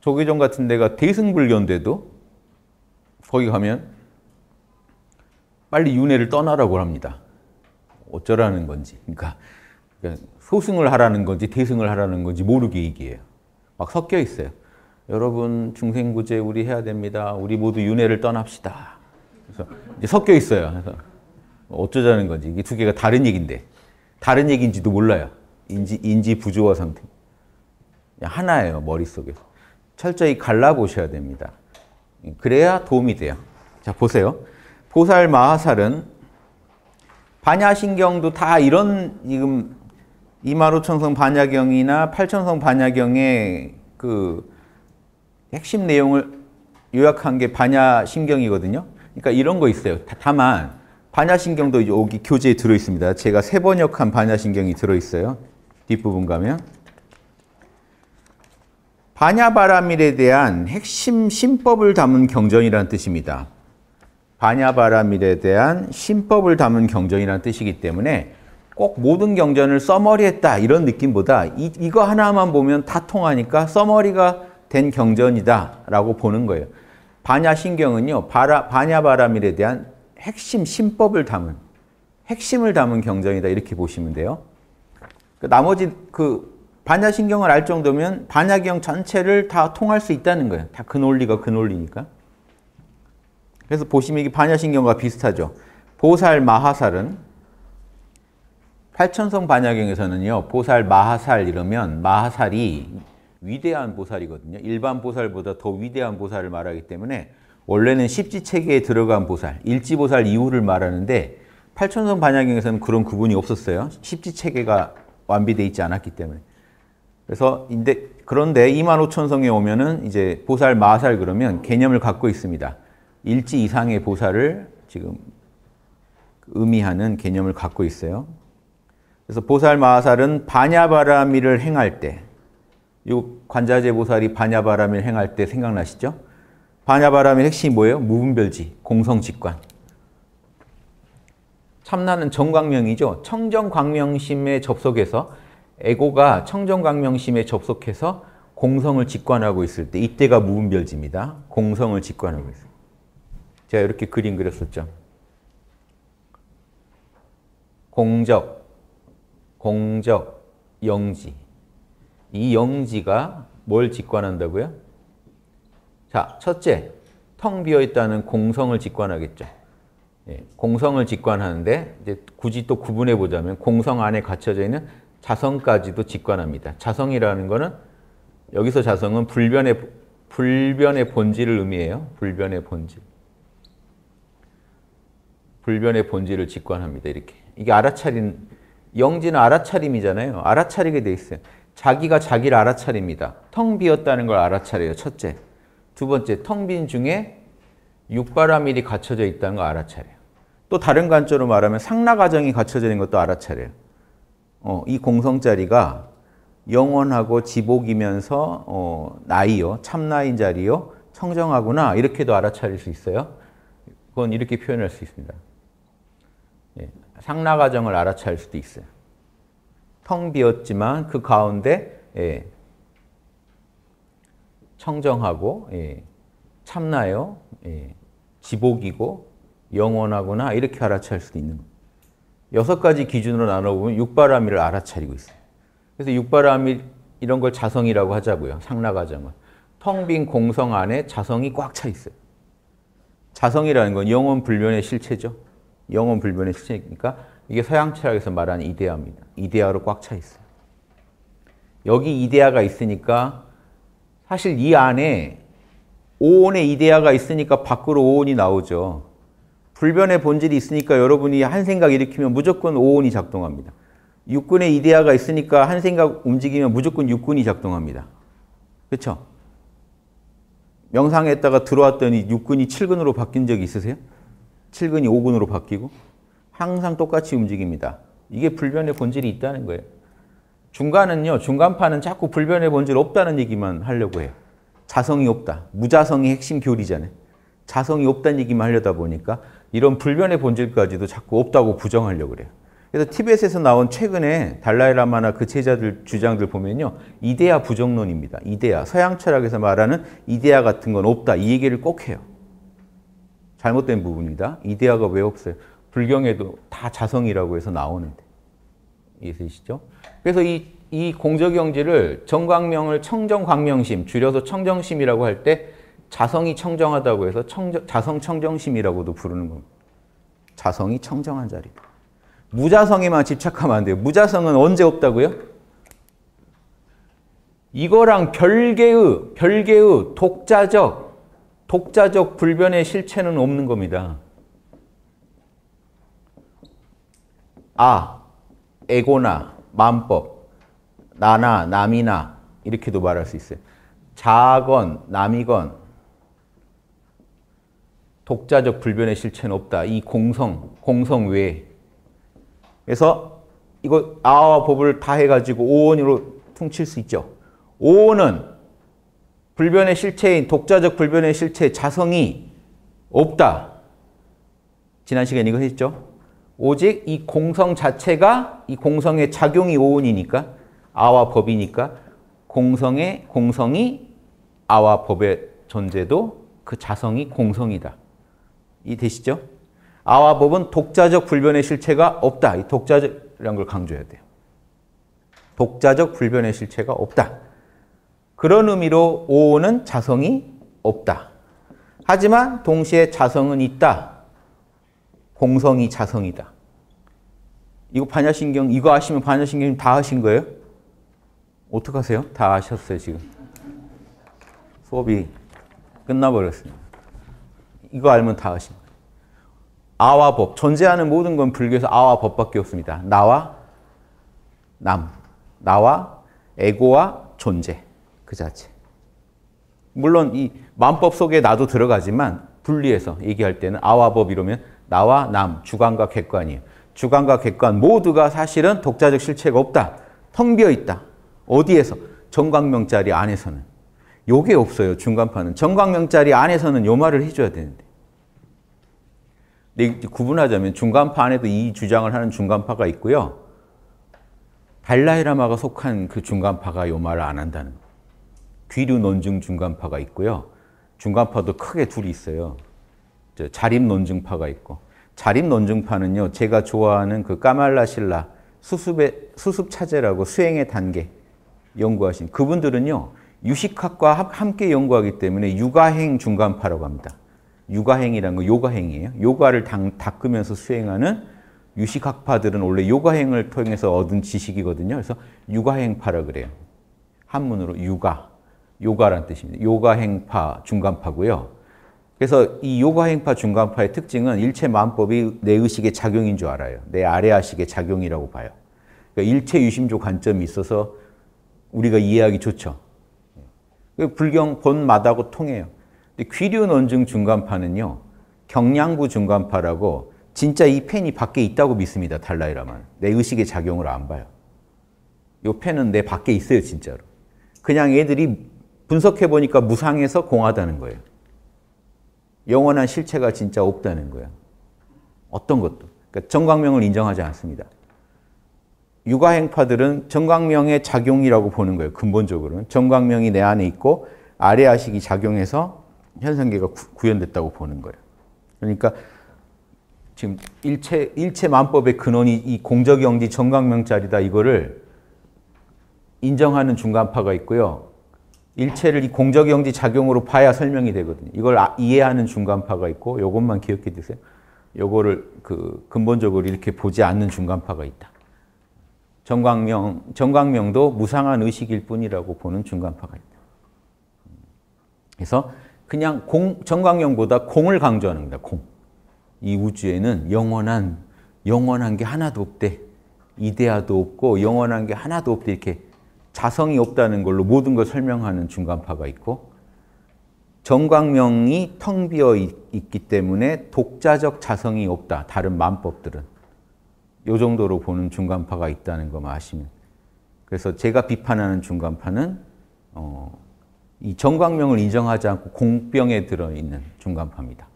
조계종 같은 데가 대승불교인데도 거기 가면 빨리 윤회를 떠나라고 합니다. 어쩌라는 건지. 그러니까 소승을 하라는 건지 대승을 하라는 건지 모르게 얘기해요. 막 섞여 있어요. 여러분 중생구제 우리 해야 됩니다. 우리 모두 윤회를 떠납시다. 그래서 이제 섞여 있어요. 그래서 어쩌자는 건지 이게 두 개가 다른 얘긴데 다른 얘기인지도 몰라요. 인지 인지 부조화 상태. 하나예요 머릿속에서. 철저히 갈라보셔야 됩니다. 그래야 도움이 돼요. 자 보세요. 보살 마하살은 반야신경도 다 이런 지금 25,000성 반야경이나 8,000성 반야경의 그 핵심 내용을 요약한 게 반야신경이거든요. 그러니까 이런 거 있어요. 다만 반야신경도 여기 교재에 들어있습니다. 제가 세 번역한 반야신경이 들어있어요. 뒷부분 가면. 반야바람일에 대한 핵심 신법을 담은 경전이라는 뜻입니다. 바냐바라밀에 대한 신법을 담은 경전이라는 뜻이기 때문에 꼭 모든 경전을 써머리했다 이런 느낌보다 이, 이거 하나만 보면 다 통하니까 써머리가 된 경전이다라고 보는 거예요. 반야신경은요. 바라, 반야바라밀에 대한 핵심 신법을 담은 핵심을 담은 경전이다 이렇게 보시면 돼요. 그 나머지 그 반야신경을 알 정도면 반야경 전체를 다 통할 수 있다는 거예요. 다 그 논리가 그 논리니까. 그래서 보시면 이게 반야신경과 비슷하죠. 보살 마하살은 팔천성 반야경에서는요. 보살 마하살 이러면 마하살이 위대한 보살이거든요. 일반 보살보다 더 위대한 보살을 말하기 때문에 원래는 십지체계에 들어간 보살, 일지보살 이후를 말하는데 팔천성 반야경에서는 그런 구분이 없었어요. 십지체계가 완비되어 있지 않았기 때문에. 그래서 인데 그런데 2만 5천성에 오면은 이제 보살 마살 하 그러면 개념을 갖고 있습니다. 일지 이상의 보살을 지금 의미하는 개념을 갖고 있어요. 그래서 보살 마하살은 반야바라밀을 행할 때, 이 관자재 보살이 반야바라밀 행할 때 생각나시죠? 반야바라밀 핵심이 뭐예요? 무분별지, 공성직관. 참나는 정광명이죠. 청정광명심에 접속해서 에고가 청정광명심에 접속해서 공성을 직관하고 있을 때 이때가 무분별지입니다. 공성을 직관하고 있어요. 제가 이렇게 그림 그렸었죠. 공적, 공적, 영지. 이 영지가 뭘 직관한다고요? 자, 첫째, 텅 비어 있다는 공성을 직관하겠죠. 예, 공성을 직관하는데 이제 굳이 또 구분해 보자면 공성 안에 갇혀져 있는 자성까지도 직관합니다. 자성이라는 거는 여기서 자성은 불변의 불변의 본질을 의미해요. 불변의 본질. 불변의 본질을 직관합니다. 이렇게. 이게 알아차린 영지는 알아차림이잖아요. 알아차리게 돼 있어요. 자기가 자기를 알아차립니다. 텅 비었다는 걸 알아차려요. 첫째. 두 번째, 텅 빈 중에 육바라밀이 갖춰져 있다는 걸 알아차려요. 또 다른 관점으로 말하면 상라가정이 갖춰져 있는 것도 알아차려요. 어, 이 공성자리가 영원하고 지복이면서 어, 나이요, 참나인 자리요, 청정하구나 이렇게도 알아차릴 수 있어요. 그건 이렇게 표현할 수 있습니다. 예, 상라 과정을 알아차릴 수도 있어요. 텅 비었지만 그 가운데 예, 청정하고 예, 참나요, 지복이고 영원하구나 이렇게 알아차릴 수도 있는 거예요. 여섯 가지 기준으로 나눠보면 육바라밀을 알아차리고 있어요. 그래서 육바라밀 이런 걸 자성이라고 하자고요. 상라가정은. 텅 빈 공성 안에 자성이 꽉 차 있어요. 자성이라는 건 영혼 불면의 실체죠. 영혼 불변의 실체니까 이게 서양 철학에서 말하는 이데아입니다. 이데아로 꽉 차 있어요. 여기 이데아가 있으니까 사실 이 안에 오온의 이데아가 있으니까 밖으로 오온이 나오죠. 불변의 본질이 있으니까 여러분이 한 생각 일으키면 무조건 오온이 작동합니다. 육군의 이데아가 있으니까 한 생각 움직이면 무조건 육군이 작동합니다. 그렇죠? 명상했다가 들어왔더니 육군이 7군으로 바뀐 적이 있으세요? 7근이 5근으로 바뀌고 항상 똑같이 움직입니다. 이게 불변의 본질이 있다는 거예요. 중간은요. 중간파는 자꾸 불변의 본질 없다는 얘기만 하려고 해요. 자성이 없다. 무자성이 핵심 교리잖아요. 자성이 없다는 얘기만 하려다 보니까 이런 불변의 본질까지도 자꾸 없다고 부정하려고 그래요. 그래서 티벳에서 나온 최근에 달라이라마나 그 제자들 주장들 보면요. 이데아 부정론입니다. 이데아. 서양 철학에서 말하는 이데아 같은 건 없다. 이 얘기를 꼭 해요. 잘못된 부분이다. 이데아가 왜 없어요? 불경에도 다 자성이라고 해서 나오는데. 이해되시죠? 그래서 이, 이 공적경지를 정광명을 청정광명심, 줄여서 청정심이라고 할 때 자성이 청정하다고 해서 청정, 자성 청정심이라고도 부르는 겁니다. 자성이 청정한 자리다. 무자성에만 집착하면 안 돼요. 무자성은 언제 없다고요? 이거랑 별개의, 별개의 독자적, 독자적 불변의 실체는 없는 겁니다. 아, 에고나, 만법, 나나, 남이나 이렇게도 말할 수 있어요. 자건, 남이건 독자적 불변의 실체는 없다. 이 공성, 공성 외에. 그래서 이거 아와 법을 다 해가지고 오원으로 퉁칠 수 있죠. 오원은 불변의 실체인 독자적 불변의 실체 자성이 없다. 지난 시간에 이거 했죠. 오직 이 공성 자체가 이 공성의 작용이 오온이니까 아와 법이니까 공성의 공성이 아와 법의 존재도 그 자성이 공성이다. 이 되시죠? 아와 법은 독자적 불변의 실체가 없다. 이 독자적이라는 걸 강조해야 돼요. 독자적 불변의 실체가 없다. 그런 의미로 오는 자성이 없다. 하지만 동시에 자성은 있다. 공성이 자성이다. 이거 반야신경 이거 아시면 반야신경 다 하신 거예요? 어떡하세요? 다 아셨어요 지금. 수업이 끝나버렸어요. 이거 알면 다 아십니다. 아와 법. 존재하는 모든 건 불교에서 아와 법밖에 없습니다. 나와 남. 나와 에고와 존재. 그 자체. 물론 이 만법 속에 나도 들어가지만 분리해서 얘기할 때는 아와법 이러면 나와 남, 주관과 객관이에요. 주관과 객관 모두가 사실은 독자적 실체가 없다. 텅 비어 있다. 어디에서? 정광명 자리 안에서는. 요게 없어요. 중간판은. 정광명 자리 안에서는 요 말을 해줘야 되는데. 근데 구분하자면 중간파 안에도 이 주장을 하는 중간파가 있고요. 달라이라마가 속한 그 중간파가 요 말을 안 한다는 거예요. 귀류 논증 중간파가 있고요. 중간파도 크게 둘이 있어요. 자립 논증파가 있고. 자립 논증파는요, 제가 좋아하는 그 까말라실라 수습의, 수습 차제라고 수행의 단계 연구하신 그분들은요, 유식학과 함께 연구하기 때문에 육아행 중간파라고 합니다. 육아행이라는 건 요가행이에요. 요가를 닦으면서 수행하는 유식학파들은 원래 요가행을 통해서 얻은 지식이거든요. 그래서 육아행파라 그래요. 한문으로 육아. 요가란 뜻입니다. 요가 행파 중간파고요. 그래서 이 요가 행파 중간파의 특징은 일체 마법이내 의식의 작용인 줄 알아요. 내 아래아식의 작용이라고 봐요. 그러니까 일체 유심조 관점이 있어서 우리가 이해하기 좋죠. 예. 불경 본마다고 통해요. 근데 귀류 논증 중간파는요. 경량부 중간파라고 진짜 이 펜이 밖에 있다고 믿습니다. 달라이라만. 내 의식의 작용을 안 봐요. 이 펜은 내 밖에 있어요, 진짜로. 그냥 애들이 분석해 보니까 무상에서 공하다는 거예요. 영원한 실체가 진짜 없다는 거야. 어떤 것도. 그러니까 정광명을 인정하지 않습니다. 육아행파들은 정광명의 작용이라고 보는 거예요. 근본적으로는. 정광명이 내 안에 있고 아래 아식이 작용해서 현상계가 구현됐다고 보는 거예요. 그러니까 지금 일체, 일체 만법의 근원이 이 공적영지 정광명짜리다 이거를 인정하는 중간파가 있고요. 일체를 이 공적영지 작용으로 봐야 설명이 되거든요. 이걸 아, 이해하는 중간파가 있고 이것만 기억해 두세요. 요거를 그 근본적으로 이렇게 보지 않는 중간파가 있다. 정광명, 정광명도 무상한 의식일 뿐이라고 보는 중간파가 있다. 그래서 그냥 공, 정광명보다 공을 강조하는 겁니다. 공. 이 우주에는 영원한, 영원한 게 하나도 없대. 이데아도 없고 영원한 게 하나도 없대. 이렇게 자성이 없다는 걸로 모든 걸 설명하는 중간파가 있고 정광명이 텅 비어 있기 때문에 독자적 자성이 없다. 다른 만법들은. 이 정도로 보는 중간파가 있다는 것만 아시면. 그래서 제가 비판하는 중간파는 어, 이 정광명을 인정하지 않고 공병에 들어있는 중간파입니다.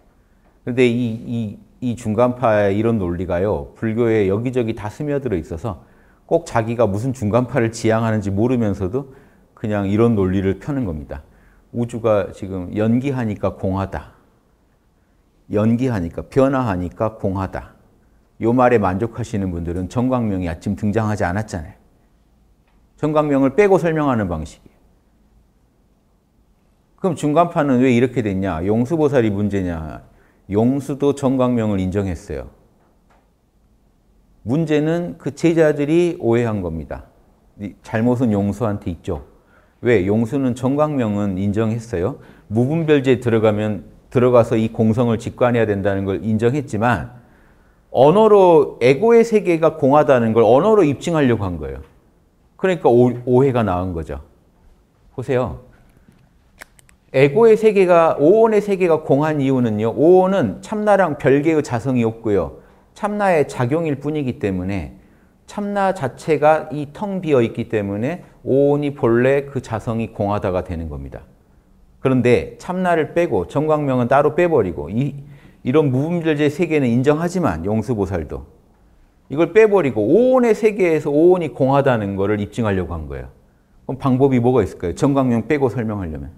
그런데 이, 이, 이 중간파의 이런 논리가요. 불교에 여기저기 다 스며들어 있어서 꼭 자기가 무슨 중간파를 지향하는지 모르면서도 그냥 이런 논리를 펴는 겁니다. 우주가 지금 연기하니까 공하다. 연기하니까 변화하니까 공하다. 요 말에 만족하시는 분들은 정광명이 아침 등장하지 않았잖아요. 정광명을 빼고 설명하는 방식이에요. 그럼 중간파는 왜 이렇게 됐냐? 용수보살이 문제냐? 용수도 정광명을 인정했어요. 문제는 그 제자들이 오해한 겁니다. 잘못은 용수한테 있죠. 왜? 용수는 정광명은 인정했어요. 무분별제에 들어가면 들어가서 이 공성을 직관해야 된다는 걸 인정했지만 언어로 에고의 세계가 공하다는 걸 언어로 입증하려고 한 거예요. 그러니까 오, 해가 나온 거죠. 보세요. 에고의 세계가 오온의 세계가 공한 이유는요. 오온은 참나랑 별개의 자성이 없고요. 참나의 작용일 뿐이기 때문에 참나 자체가 이 텅 비어 있기 때문에 오온이 본래 그 자성이 공하다가 되는 겁니다. 그런데 참나를 빼고 정광명은 따로 빼버리고 이, 이런 무분별제 세계는 인정하지만 용수보살도 이걸 빼버리고 오온의 세계에서 오온이 공하다는 것을 입증하려고 한 거예요. 그럼 방법이 뭐가 있을까요? 정광명 빼고 설명하려면.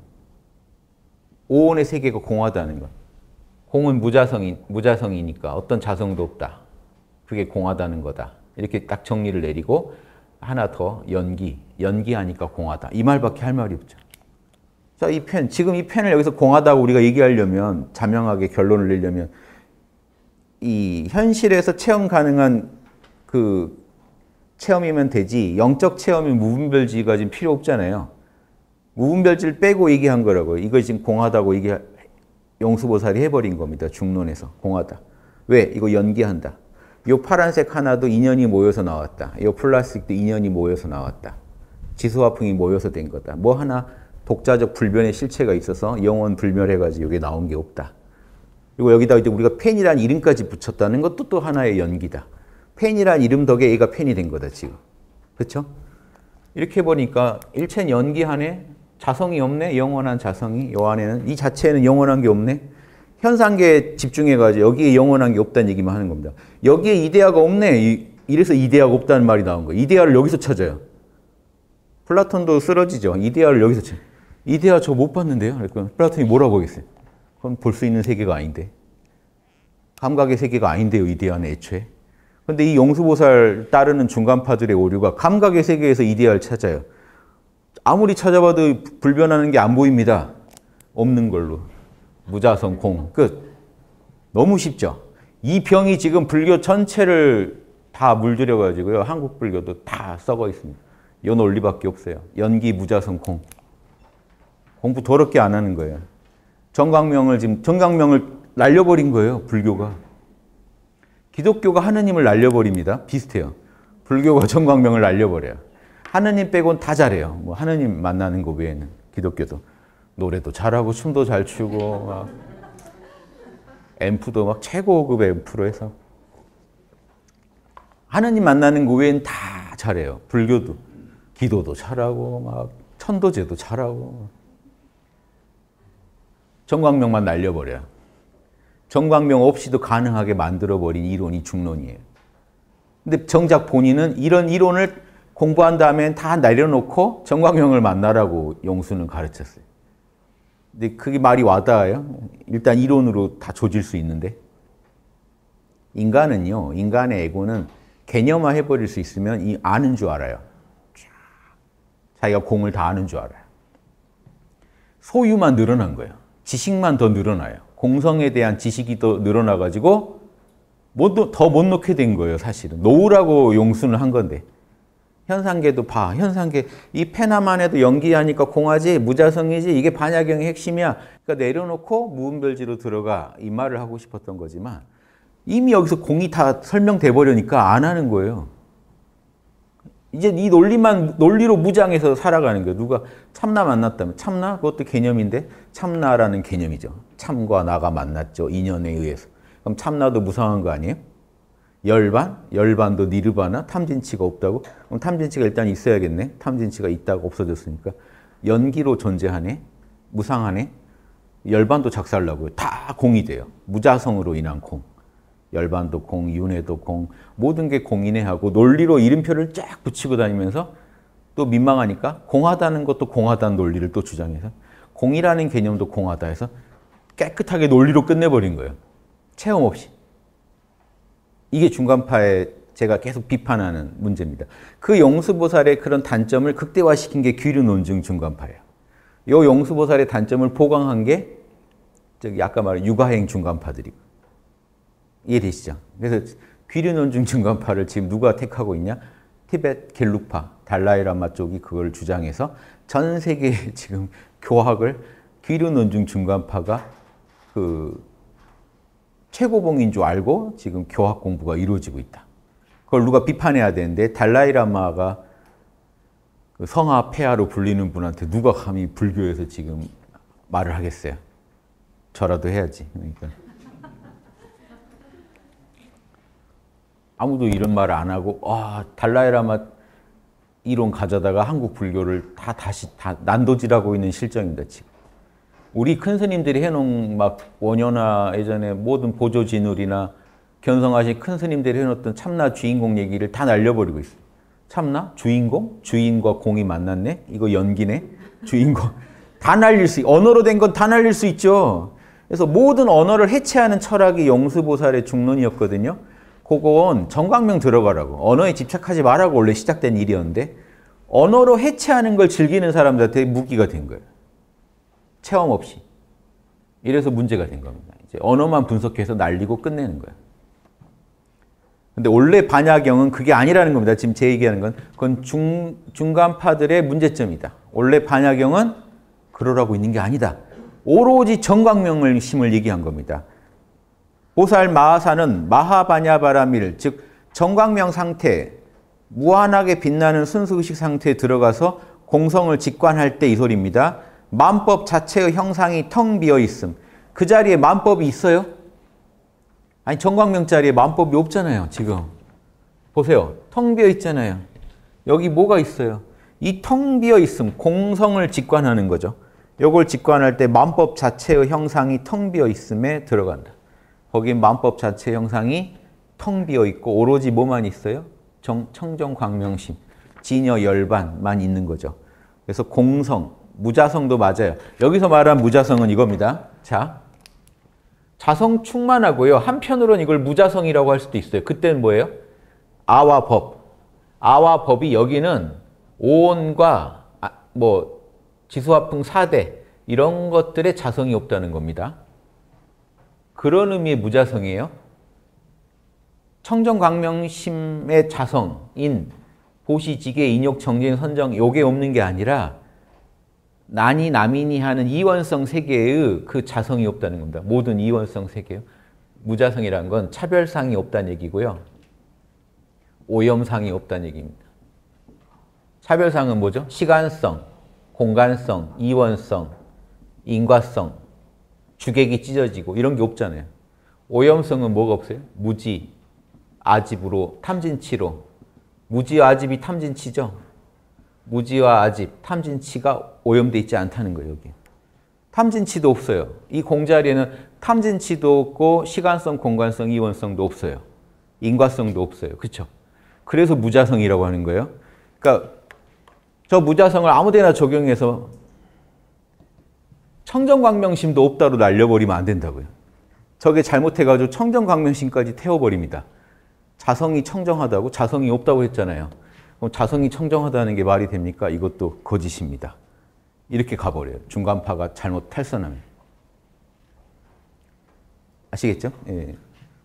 오온의 세계가 공하다는 것. 공은 무자성이, 무자성이니까 어떤 자성도 없다. 그게 공하다는 거다. 이렇게 딱 정리를 내리고 하나 더 연기, 연기하니까 공하다. 이 말밖에 할 말이 없죠. 자, 이 펜, 지금 이 펜을 여기서 공하다고 우리가 얘기하려면 자명하게 결론을 내려면 이 현실에서 체험 가능한 그 체험이면 되지 영적 체험이 무분별지가 지금 필요 없잖아요. 무분별지를 빼고 얘기한 거라고요. 이거 지금 공하다고 얘기할 용수보살이 해버린 겁니다. 중론에서 공하다. 왜? 이거 연기한다. 요 파란색 하나도 인연이 모여서 나왔다. 요 플라스틱도 인연이 모여서 나왔다. 지수화풍이 모여서 된 거다. 뭐 하나 독자적 불변의 실체가 있어서 영원 불멸해가지고 여기 나온 게 없다. 그리고 여기다 이제 우리가 펜이란 이름까지 붙였다는 것도 또 하나의 연기다. 펜이란 이름 덕에 얘가 펜이 된 거다 지금. 그렇죠? 이렇게 보니까 일체 연기하네. 자성이 없네. 영원한 자성이 요 안에는 이 자체에는 영원한 게 없네. 현상계에 집중해가지고 여기에 영원한 게 없다는 얘기만 하는 겁니다. 여기에 이데아가 없네. 이래서 이데아가 없다는 말이 나온 거예요. 이데아를 여기서 찾아요. 플라톤도 쓰러지죠. 이데아를 여기서 찾아요. 이데아 저 못 봤는데요. 그러니까 플라톤이 뭐라고 하겠어요. 그건 볼 수 있는 세계가 아닌데. 감각의 세계가 아닌데요. 이데아는 애초에. 근데 이 용수보살 따르는 중간파들의 오류가 감각의 세계에서 이데아를 찾아요. 아무리 찾아봐도 불변하는 게 안 보입니다. 없는 걸로. 무자성 공. 끝. 너무 쉽죠? 이 병이 지금 불교 전체를 다 물들여가지고요. 한국 불교도 다 썩어 있습니다. 요 논리밖에 없어요. 연기, 무자성, 공. 공부 더럽게 안 하는 거예요. 정광명을 지금, 정광명을 날려버린 거예요. 불교가. 기독교가 하느님을 날려버립니다. 비슷해요. 불교가 [laughs] 정광명을 날려버려요. 하느님 빼곤 다 잘해요. 뭐 하느님 만나는 거 외에는 기독교도 노래도 잘하고 춤도 잘 추고 막 앰프도 막 최고급 앰프로 해서 하느님 만나는 거 외엔 다 잘해요. 불교도 기도도 잘하고 막 천도제도 잘하고 정광명만 날려버려. 정광명 없이도 가능하게 만들어버린 이론이 중론이에요. 근데 정작 본인은 이런 이론을 공부한 다음에다 내려놓고 정광형을 만나라고 용수는 가르쳤어요. 근데 그게 말이 와닿아요. 일단 이론으로 다 조질 수 있는데. 인간은요, 인간의 에고는 개념화 해버릴 수 있으면 이 아는 줄 알아요. 자기가 공을 다 아는 줄 알아요. 소유만 늘어난 거예요. 지식만 더 늘어나요. 공성에 대한 지식이 더 늘어나가지고 더못 놓게 된 거예요, 사실은. 놓으라고 용수는 한 건데. 현상계도 봐. 현상계 이 페나만 해도 연기하니까 공하지 무자성이지 이게 반야경의 핵심이야. 그러니까 내려놓고 무음별지로 들어가 이 말을 하고 싶었던 거지만 이미 여기서 공이 다 설명돼 버려니까 안 하는 거예요. 이제 이 논리만 논리로 무장해서 살아가는 거예요. 누가 참나 만났다면 참나 그것도 개념인데 참나라는 개념이죠. 참과 나가 만났죠. 인연에 의해서. 그럼 참나도 무상한 거 아니에요? 열반, 열반도 니르바나, 탐진치가 없다고? 그럼 탐진치가 일단 있어야겠네. 탐진치가 있다고 없어졌으니까. 연기로 존재하네. 무상하네. 열반도 작살나고요. 다 공이 돼요. 무자성으로 인한 공. 열반도 공, 윤회도 공, 모든 게 공이네 하고 논리로 이름표를 쫙 붙이고 다니면서 또 민망하니까 공하다는 것도 공하다는 논리를 또 주장해서 공이라는 개념도 공하다 해서 깨끗하게 논리로 끝내버린 거예요. 체험 없이. 이게 중간파에 제가 계속 비판하는 문제입니다. 그 영수보살의 그런 단점을 극대화시킨 게 귀류 논증 중간파예요. 요 영수보살의 단점을 보강한 게 저기 아까 말한 육아행 중간파들이 이해되시죠? 그래서 귀류 논증 중간파를 지금 누가 택하고 있냐? 티벳 갤룩파 달라이라마 쪽이 그걸 주장해서 전세계 [laughs] 지금 교학을 귀류 논증 중간파가 그 최고봉인 줄 알고 지금 교학 공부가 이루어지고 있다. 그걸 누가 비판해야 되는데 달라이라마가 그 성하 폐하로 불리는 분한테 누가 감히 불교에서 지금 말을 하겠어요. 저라도 해야지. 그러니까 아무도 이런 말을 안 하고 아 달라이라마 이론 가져다가 한국 불교를 다 다시 다 난도질하고 있는 실정입니다 지금. 우리 큰 스님들이 해놓은 막 원효나 예전에 모든 보조 진울이나 견성하신 큰 스님들이 해놓던 참나 주인공 얘기를 다 날려버리고 있어요. 참나 주인공 주인과 공이 만났네 이거 연기네 주인공 [laughs] 다 날릴 수 언어로 된 건 다 날릴 수 있죠. 그래서 모든 언어를 해체하는 철학이 용수보살의 중론이었거든요. 그건 정광명 들어가라고 언어에 집착하지 말라고 원래 시작된 일이었는데 언어로 해체하는 걸 즐기는 사람들한테 무기가 된 거예요. 체험 없이. 이래서 문제가 된 겁니다. 이제 언어만 분석해서 날리고 끝내는 거야. 근데 원래 반야경은 그게 아니라는 겁니다. 지금 제 얘기하는 건 그건 중, 중간파들의 문제점이다. 원래 반야경은 그러라고 있는 게 아니다. 오로지 정광명을 심을 얘기한 겁니다. 보살 마하사는 마하바냐바라밀, 즉 정광명 상태, 무한하게 빛나는 순수의식 상태에 들어가서 공성을 직관할 때 이 소리입니다. 만법 자체의 형상이 텅 비어 있음. 그 자리에 만법이 있어요? 아니 정광명 자리에 만법이 없잖아요. 지금 보세요. 텅 비어 있잖아요. 여기 뭐가 있어요? 이 텅 비어 있음 공성을 직관하는 거죠. 요걸 직관할 때 만법 자체의 형상이 텅 비어 있음에 들어간다. 거기 만법 자체 형상이 텅 비어 있고 오로지 뭐만 있어요? 청정 광명심, 진여 열반만 있는 거죠. 그래서 공성, 무자성도 맞아요. 여기서 말한 무자성은 이겁니다. 자, 자성 충만하고요. 한편으론 이걸 무자성이라고 할 수도 있어요. 그때는 뭐예요? 아와 법. 아와 법이 여기는 오온과 아, 뭐 지수화풍 4대 이런 것들의 자성이 없다는 겁니다. 그런 의미의 무자성이에요. 청정광명심의 자성인 보시지계 인욕 정진 선정 요게 없는 게 아니라 난이 남인이 하는 이원성 세계의 그 자성이 없다는 겁니다. 모든 이원성 세계요. 무자성이라는 건 차별상이 없다는 얘기고요. 오염상이 없다는 얘기입니다. 차별상은 뭐죠? 시간성, 공간성, 이원성, 인과성, 주객이 찢어지고 이런 게 없잖아요. 오염성은 뭐가 없어요? 무지, 아집으로, 탐진치로. 무지, 아집이 탐진치죠? 무지와 아집, 탐진치가 오염돼 있지 않다는 거예요. 여기. 탐진치도 없어요. 이 공자리에는 탐진치도 없고 시간성, 공간성, 이원성도 없어요. 인과성도 없어요. 그렇죠? 그래서 무자성이라고 하는 거예요. 그러니까 저 무자성을 아무데나 적용해서 청정광명심도 없다로 날려버리면 안 된다고요. 저게 잘못해가지고 청정광명심까지 태워버립니다. 자성이 청정하다고 자성이 없다고 했잖아요. 자성이 청정하다는 게 말이 됩니까? 이것도 거짓입니다. 이렇게 가버려요. 중간파가 잘못 탈선하면. 아시겠죠? 예.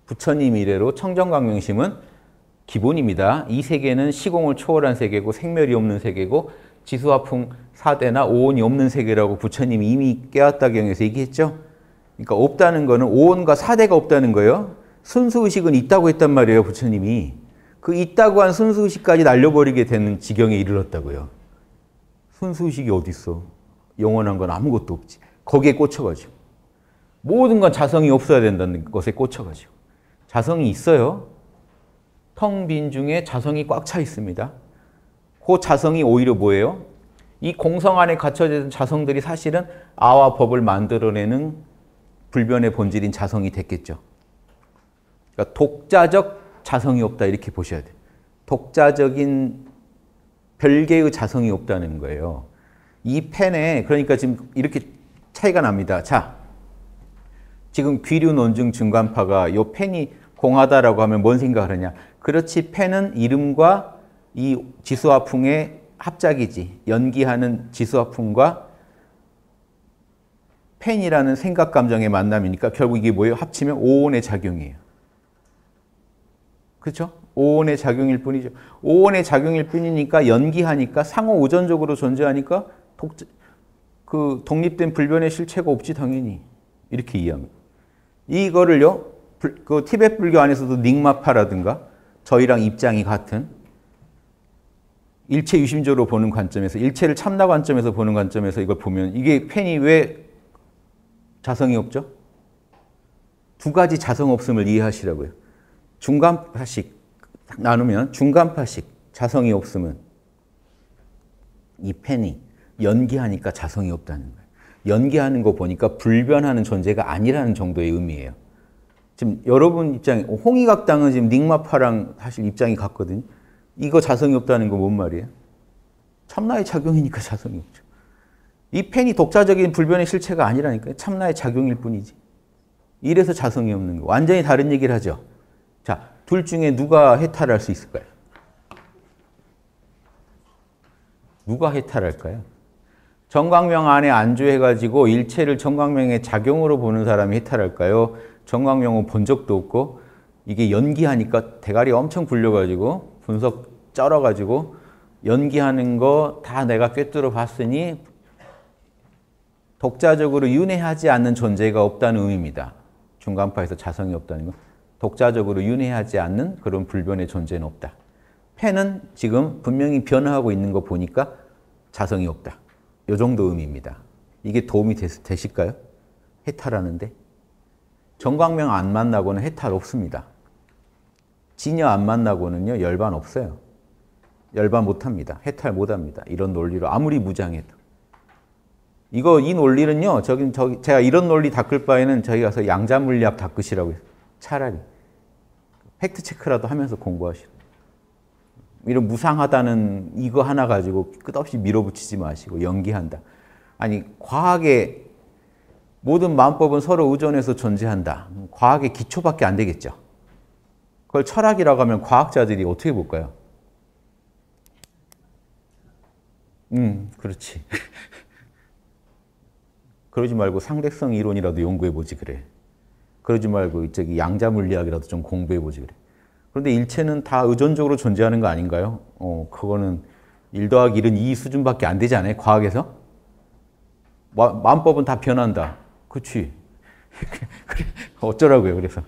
부처님 이래로 청정강명심은 기본입니다. 이 세계는 시공을 초월한 세계고 생멸이 없는 세계고 지수화풍 4대나 5온이 없는 세계라고 부처님이 이미 깨웠다경에서 얘기했죠. 그러니까 없다는 거는 5온과 4대가 없다는 거예요. 순수의식은 있다고 했단 말이에요, 부처님이. 그 있다고 한 순수의식까지 날려버리게 되는 지경에 이르렀다고요. 순수의식이 어디 있어? 영원한 건 아무것도 없지. 거기에 꽂혀가지고 모든 건 자성이 없어야 된다는 것에 꽂혀가지고 자성이 있어요. 텅 빈 중에 자성이 꽉 차 있습니다. 그 자성이 오히려 뭐예요? 이 공성 안에 갇혀진 자성들이 사실은 아와 법을 만들어내는 불변의 본질인 자성이 됐겠죠. 그러니까 독자적 자성이 없다 이렇게 보셔야 돼요. 독자적인 별개의 자성이 없다는 거예요. 이 펜에 그러니까 지금 이렇게 차이가 납니다. 자, 지금 귀류 논증 중간파가 이 펜이 공하다라고 하면 뭔생각하냐 그렇지 펜은 이름과 이 지수화풍의 합작이지 연기하는 지수화풍과 펜이라는 생각 감정의 만남이니까 결국 이게 뭐예요? 합치면 오온의 작용이에요. 그렇죠? 5원의 작용일 뿐이죠. 5원의 작용일 뿐이니까 연기하니까 상호 오전적으로 존재하니까 독, 그 독립된 불변의 실체가 없지 당연히 이렇게 이해합니다. 이거를요 불, 그 티벳 불교 안에서도 닉마파라든가 저희랑 입장이 같은 일체 유심조로 보는 관점에서 일체를 참나 관점에서 보는 관점에서 이걸 보면 이게 팬이 왜 자성이 없죠? 두 가지 자성 없음을 이해하시라고요. 중간파식 나누면 중간파식 자성이 없으면 이 팬이 연기하니까 자성이 없다는 거예요. 연기하는 거 보니까 불변하는 존재가 아니라는 정도의 의미예요. 지금 여러분 입장에 홍익학당은 지금 닉마파랑 사실 입장이 같거든요. 이거 자성이 없다는 거 뭔 말이에요? 참나의 작용이니까 자성이 없죠. 이 펜이 독자적인 불변의 실체가 아니라니까요. 참나의 작용일 뿐이지. 이래서 자성이 없는 거. 완전히 다른 얘기를 하죠. 자, 둘 중에 누가 해탈할 수 있을까요? 누가 해탈할까요? 정광명 안에 안주해가지고 일체를 정광명의 작용으로 보는 사람이 해탈할까요? 정광명은 본 적도 없고 이게 연기하니까 대가리 엄청 굴려가지고 분석 쩔어가지고 연기하는 거 다 내가 꿰뚫어 봤으니 독자적으로 윤회하지 않는 존재가 없다는 의미입니다. 중간파에서 자성이 없다는 건. 독자적으로 윤회하지 않는 그런 불변의 존재는 없다. 폐는 지금 분명히 변화하고 있는 거 보니까 자성이 없다. 요 정도 의미입니다. 이게 도움이 되실까요? 해탈하는데? 정광명 안 만나고는 해탈 없습니다. 진여 안 만나고는요, 열반 없어요. 열반 못합니다. 해탈 못합니다. 이런 논리로 아무리 무장해도. 이거, 이 논리는요, 저기, 저 제가 이런 논리 닦을 바에는 저희 가서 양자물리학 닦으시라고 해요. 차라리 팩트 체크라도 하면서 공부하시라. 이런 무상하다는 이거 하나 가지고 끝없이 밀어붙이지 마시고 연기한다. 아니 과학의 모든 마음법은 서로 의존해서 존재한다. 과학의 기초밖에 안 되겠죠. 그걸 철학이라고 하면 과학자들이 어떻게 볼까요? 음, 그렇지. [laughs] 그러지 말고 상대성 이론이라도 연구해보지 그래. 그러지 말고 저기 양자 물리학이라도 좀 공부해 보지 그래. 그런데 일체는 다 의존적으로 존재하는 거 아닌가요? 어, 그거는 1 더하기 1은 2 수준밖에 안 되지 않아요? 과학에서? 마, 마음법은 다 변한다. 그치. [laughs] 어쩌라고요, 그래서.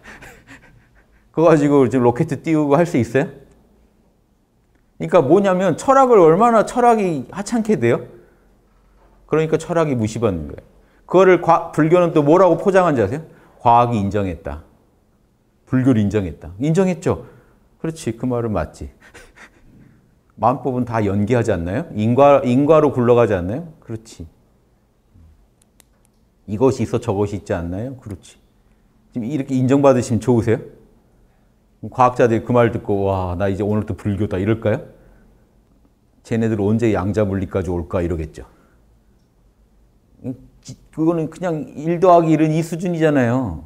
[laughs] 그거 가지고 지금 로켓 띄우고 할 수 있어요? 그러니까 뭐냐면 철학을 얼마나 철학이 하찮게 돼요? 그러니까 철학이 무시받는 거예요. 그거를 과, 불교는 또 뭐라고 포장한지 아세요? 과학이 인정했다. 불교를 인정했다. 인정했죠? 그렇지. 그 말은 맞지. [laughs] 마음법은 다 연기하지 않나요? 인과, 인과로 굴러가지 않나요? 그렇지. 이것이 있어 저것이 있지 않나요? 그렇지. 지금 이렇게 인정받으시면 좋으세요? 과학자들이 그 말 듣고 와 나 이제 오늘부 불교다 이럴까요? 쟤네들 언제 양자물리까지 올까 이러겠죠. 그거는 그냥 1 더하기 1은 이 수준이잖아요.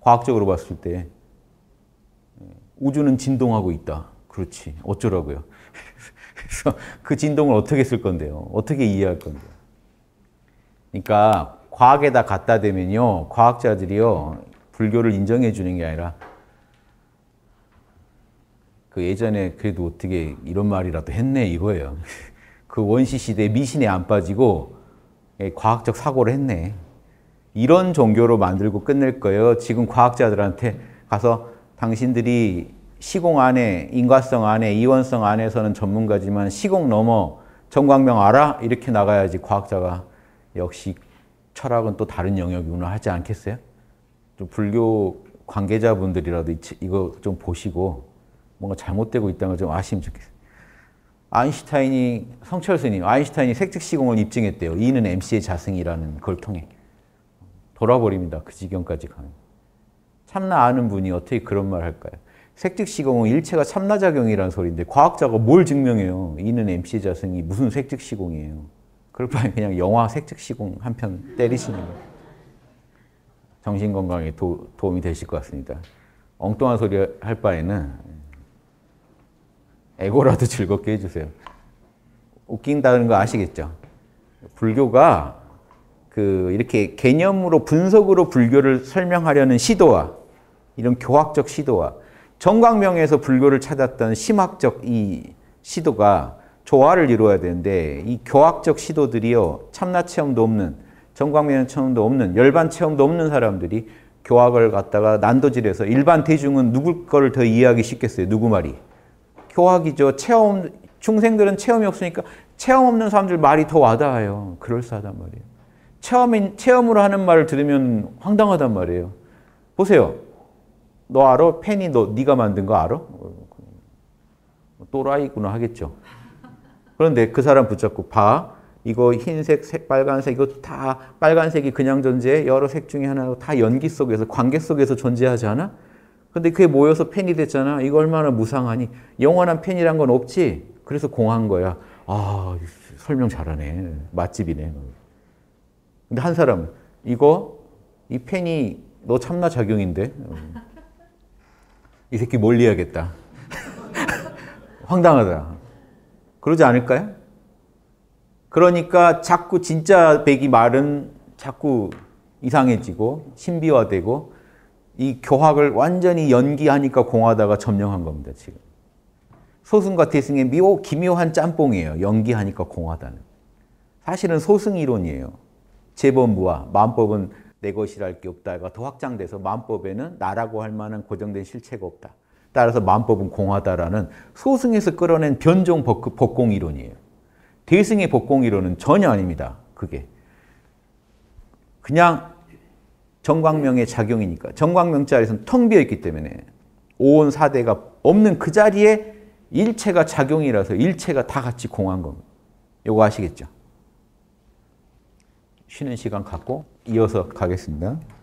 과학적으로 봤을 때. 예, 우주는 진동하고 있다. 그렇지. 어쩌라고요. [laughs] 그래서 그 진동을 어떻게 쓸 건데요? 어떻게 이해할 건데요? 그러니까 과학에다 갖다 대면요. 과학자들이요. 불교를 인정해 주는 게 아니라 그 예전에 그래도 어떻게 이런 말이라도 했네 이거예요. [laughs] 그 원시 시대 미신에 안 빠지고 예, 과학적 사고를 했네. 이런 종교로 만들고 끝낼 거예요. 지금 과학자들한테 가서 당신들이 시공 안에, 인과성 안에, 이원성 안에서는 전문가지만 시공 넘어 정광명 알아? 이렇게 나가야지 과학자가 역시 철학은 또 다른 영역이구나 하지 않겠어요? 좀 불교 관계자분들이라도 이거 좀 보시고 뭔가 잘못되고 있다는 걸 좀 아시면 좋겠어요. 아인슈타인이 성철 스님, 아인슈타인이 색즉시공을 입증했대요. 이는 MC의 자승이라는 걸 통해 돌아버립니다. 그 지경까지 가면 참나 아는 분이 어떻게 그런 말 할까요? 색즉시공은 일체가 참나작용이라는 소리인데 과학자가 뭘 증명해요? 이는 MC 자승이 무슨 색즉시공이에요? 그럴 바에 그냥 영화 색즉시공 한 편 때리시는 거 정신건강에 도, 도움이 되실 것 같습니다. 엉뚱한 소리 할 바에는 에고라도 즐겁게 해주세요. 웃긴다는 거 아시겠죠? 불교가 그 이렇게 개념으로 분석으로 불교를 설명하려는 시도와 이런 교학적 시도와 정광명에서 불교를 찾았던 심학적 이 시도가 조화를 이루어야 되는데 이 교학적 시도들이요 참나 체험도 없는 정광명 체험도 없는 열반 체험도 없는 사람들이 교학을 갖다가 난도질해서 일반 대중은 누굴 걸더 이해하기 쉽겠어요 누구 말이 교학이죠. 체험, 중생들은 체험이 없으니까 체험 없는 사람들 말이 더 와닿아요. 그럴싸하단 말이에요. 체험인, 체험으로 하는 말을 들으면 황당하단 말이에요. 보세요. 너 알아? 펜이 너 네가 만든 거 알아? 또라이구나 하겠죠. 그런데 그 사람 붙잡고 봐. 이거 흰색, 색, 빨간색 이거 다 빨간색이 그냥 존재해. 여러 색 중에 하나로 다 연기 속에서 관계 속에서 존재하지 않아? 근데 그게 모여서 팬이 됐잖아. 이거 얼마나 무상하니. 영원한 팬이란 건 없지. 그래서 공한 거야. 아, 설명 잘하네. 맛집이네. 근데 한사람 이거 이 팬이 너 참나 작용인데 이 새끼 멀리해야겠다. [laughs] 황당하다. 그러지 않을까요? 그러니까 자꾸 진짜 백이 말은 자꾸 이상해지고 신비화되고 이 교학을 완전히 연기하니까 공하다가 점령한 겁니다, 지금. 소승과 대승의 미오, 기묘한 짬뽕이에요. 연기하니까 공하다는. 사실은 소승 이론이에요. 제법무와 만법은 내 것이랄 게 없다가 더 확장돼서 만법에는 나라고 할 만한 고정된 실체가 없다. 따라서 만법은 공하다라는 소승에서 끌어낸 변종 법, 공 이론이에요. 대승의 법공 이론은 전혀 아닙니다. 그게. 그냥 정광명의 작용이니까 정광명 자리에서는 텅 비어있기 때문에 오온사대가 없는 그 자리에 일체가 작용이라서 일체가 다 같이 공한 겁니다. 요거 아시겠죠? 쉬는 시간 갖고 이어서 가겠습니다.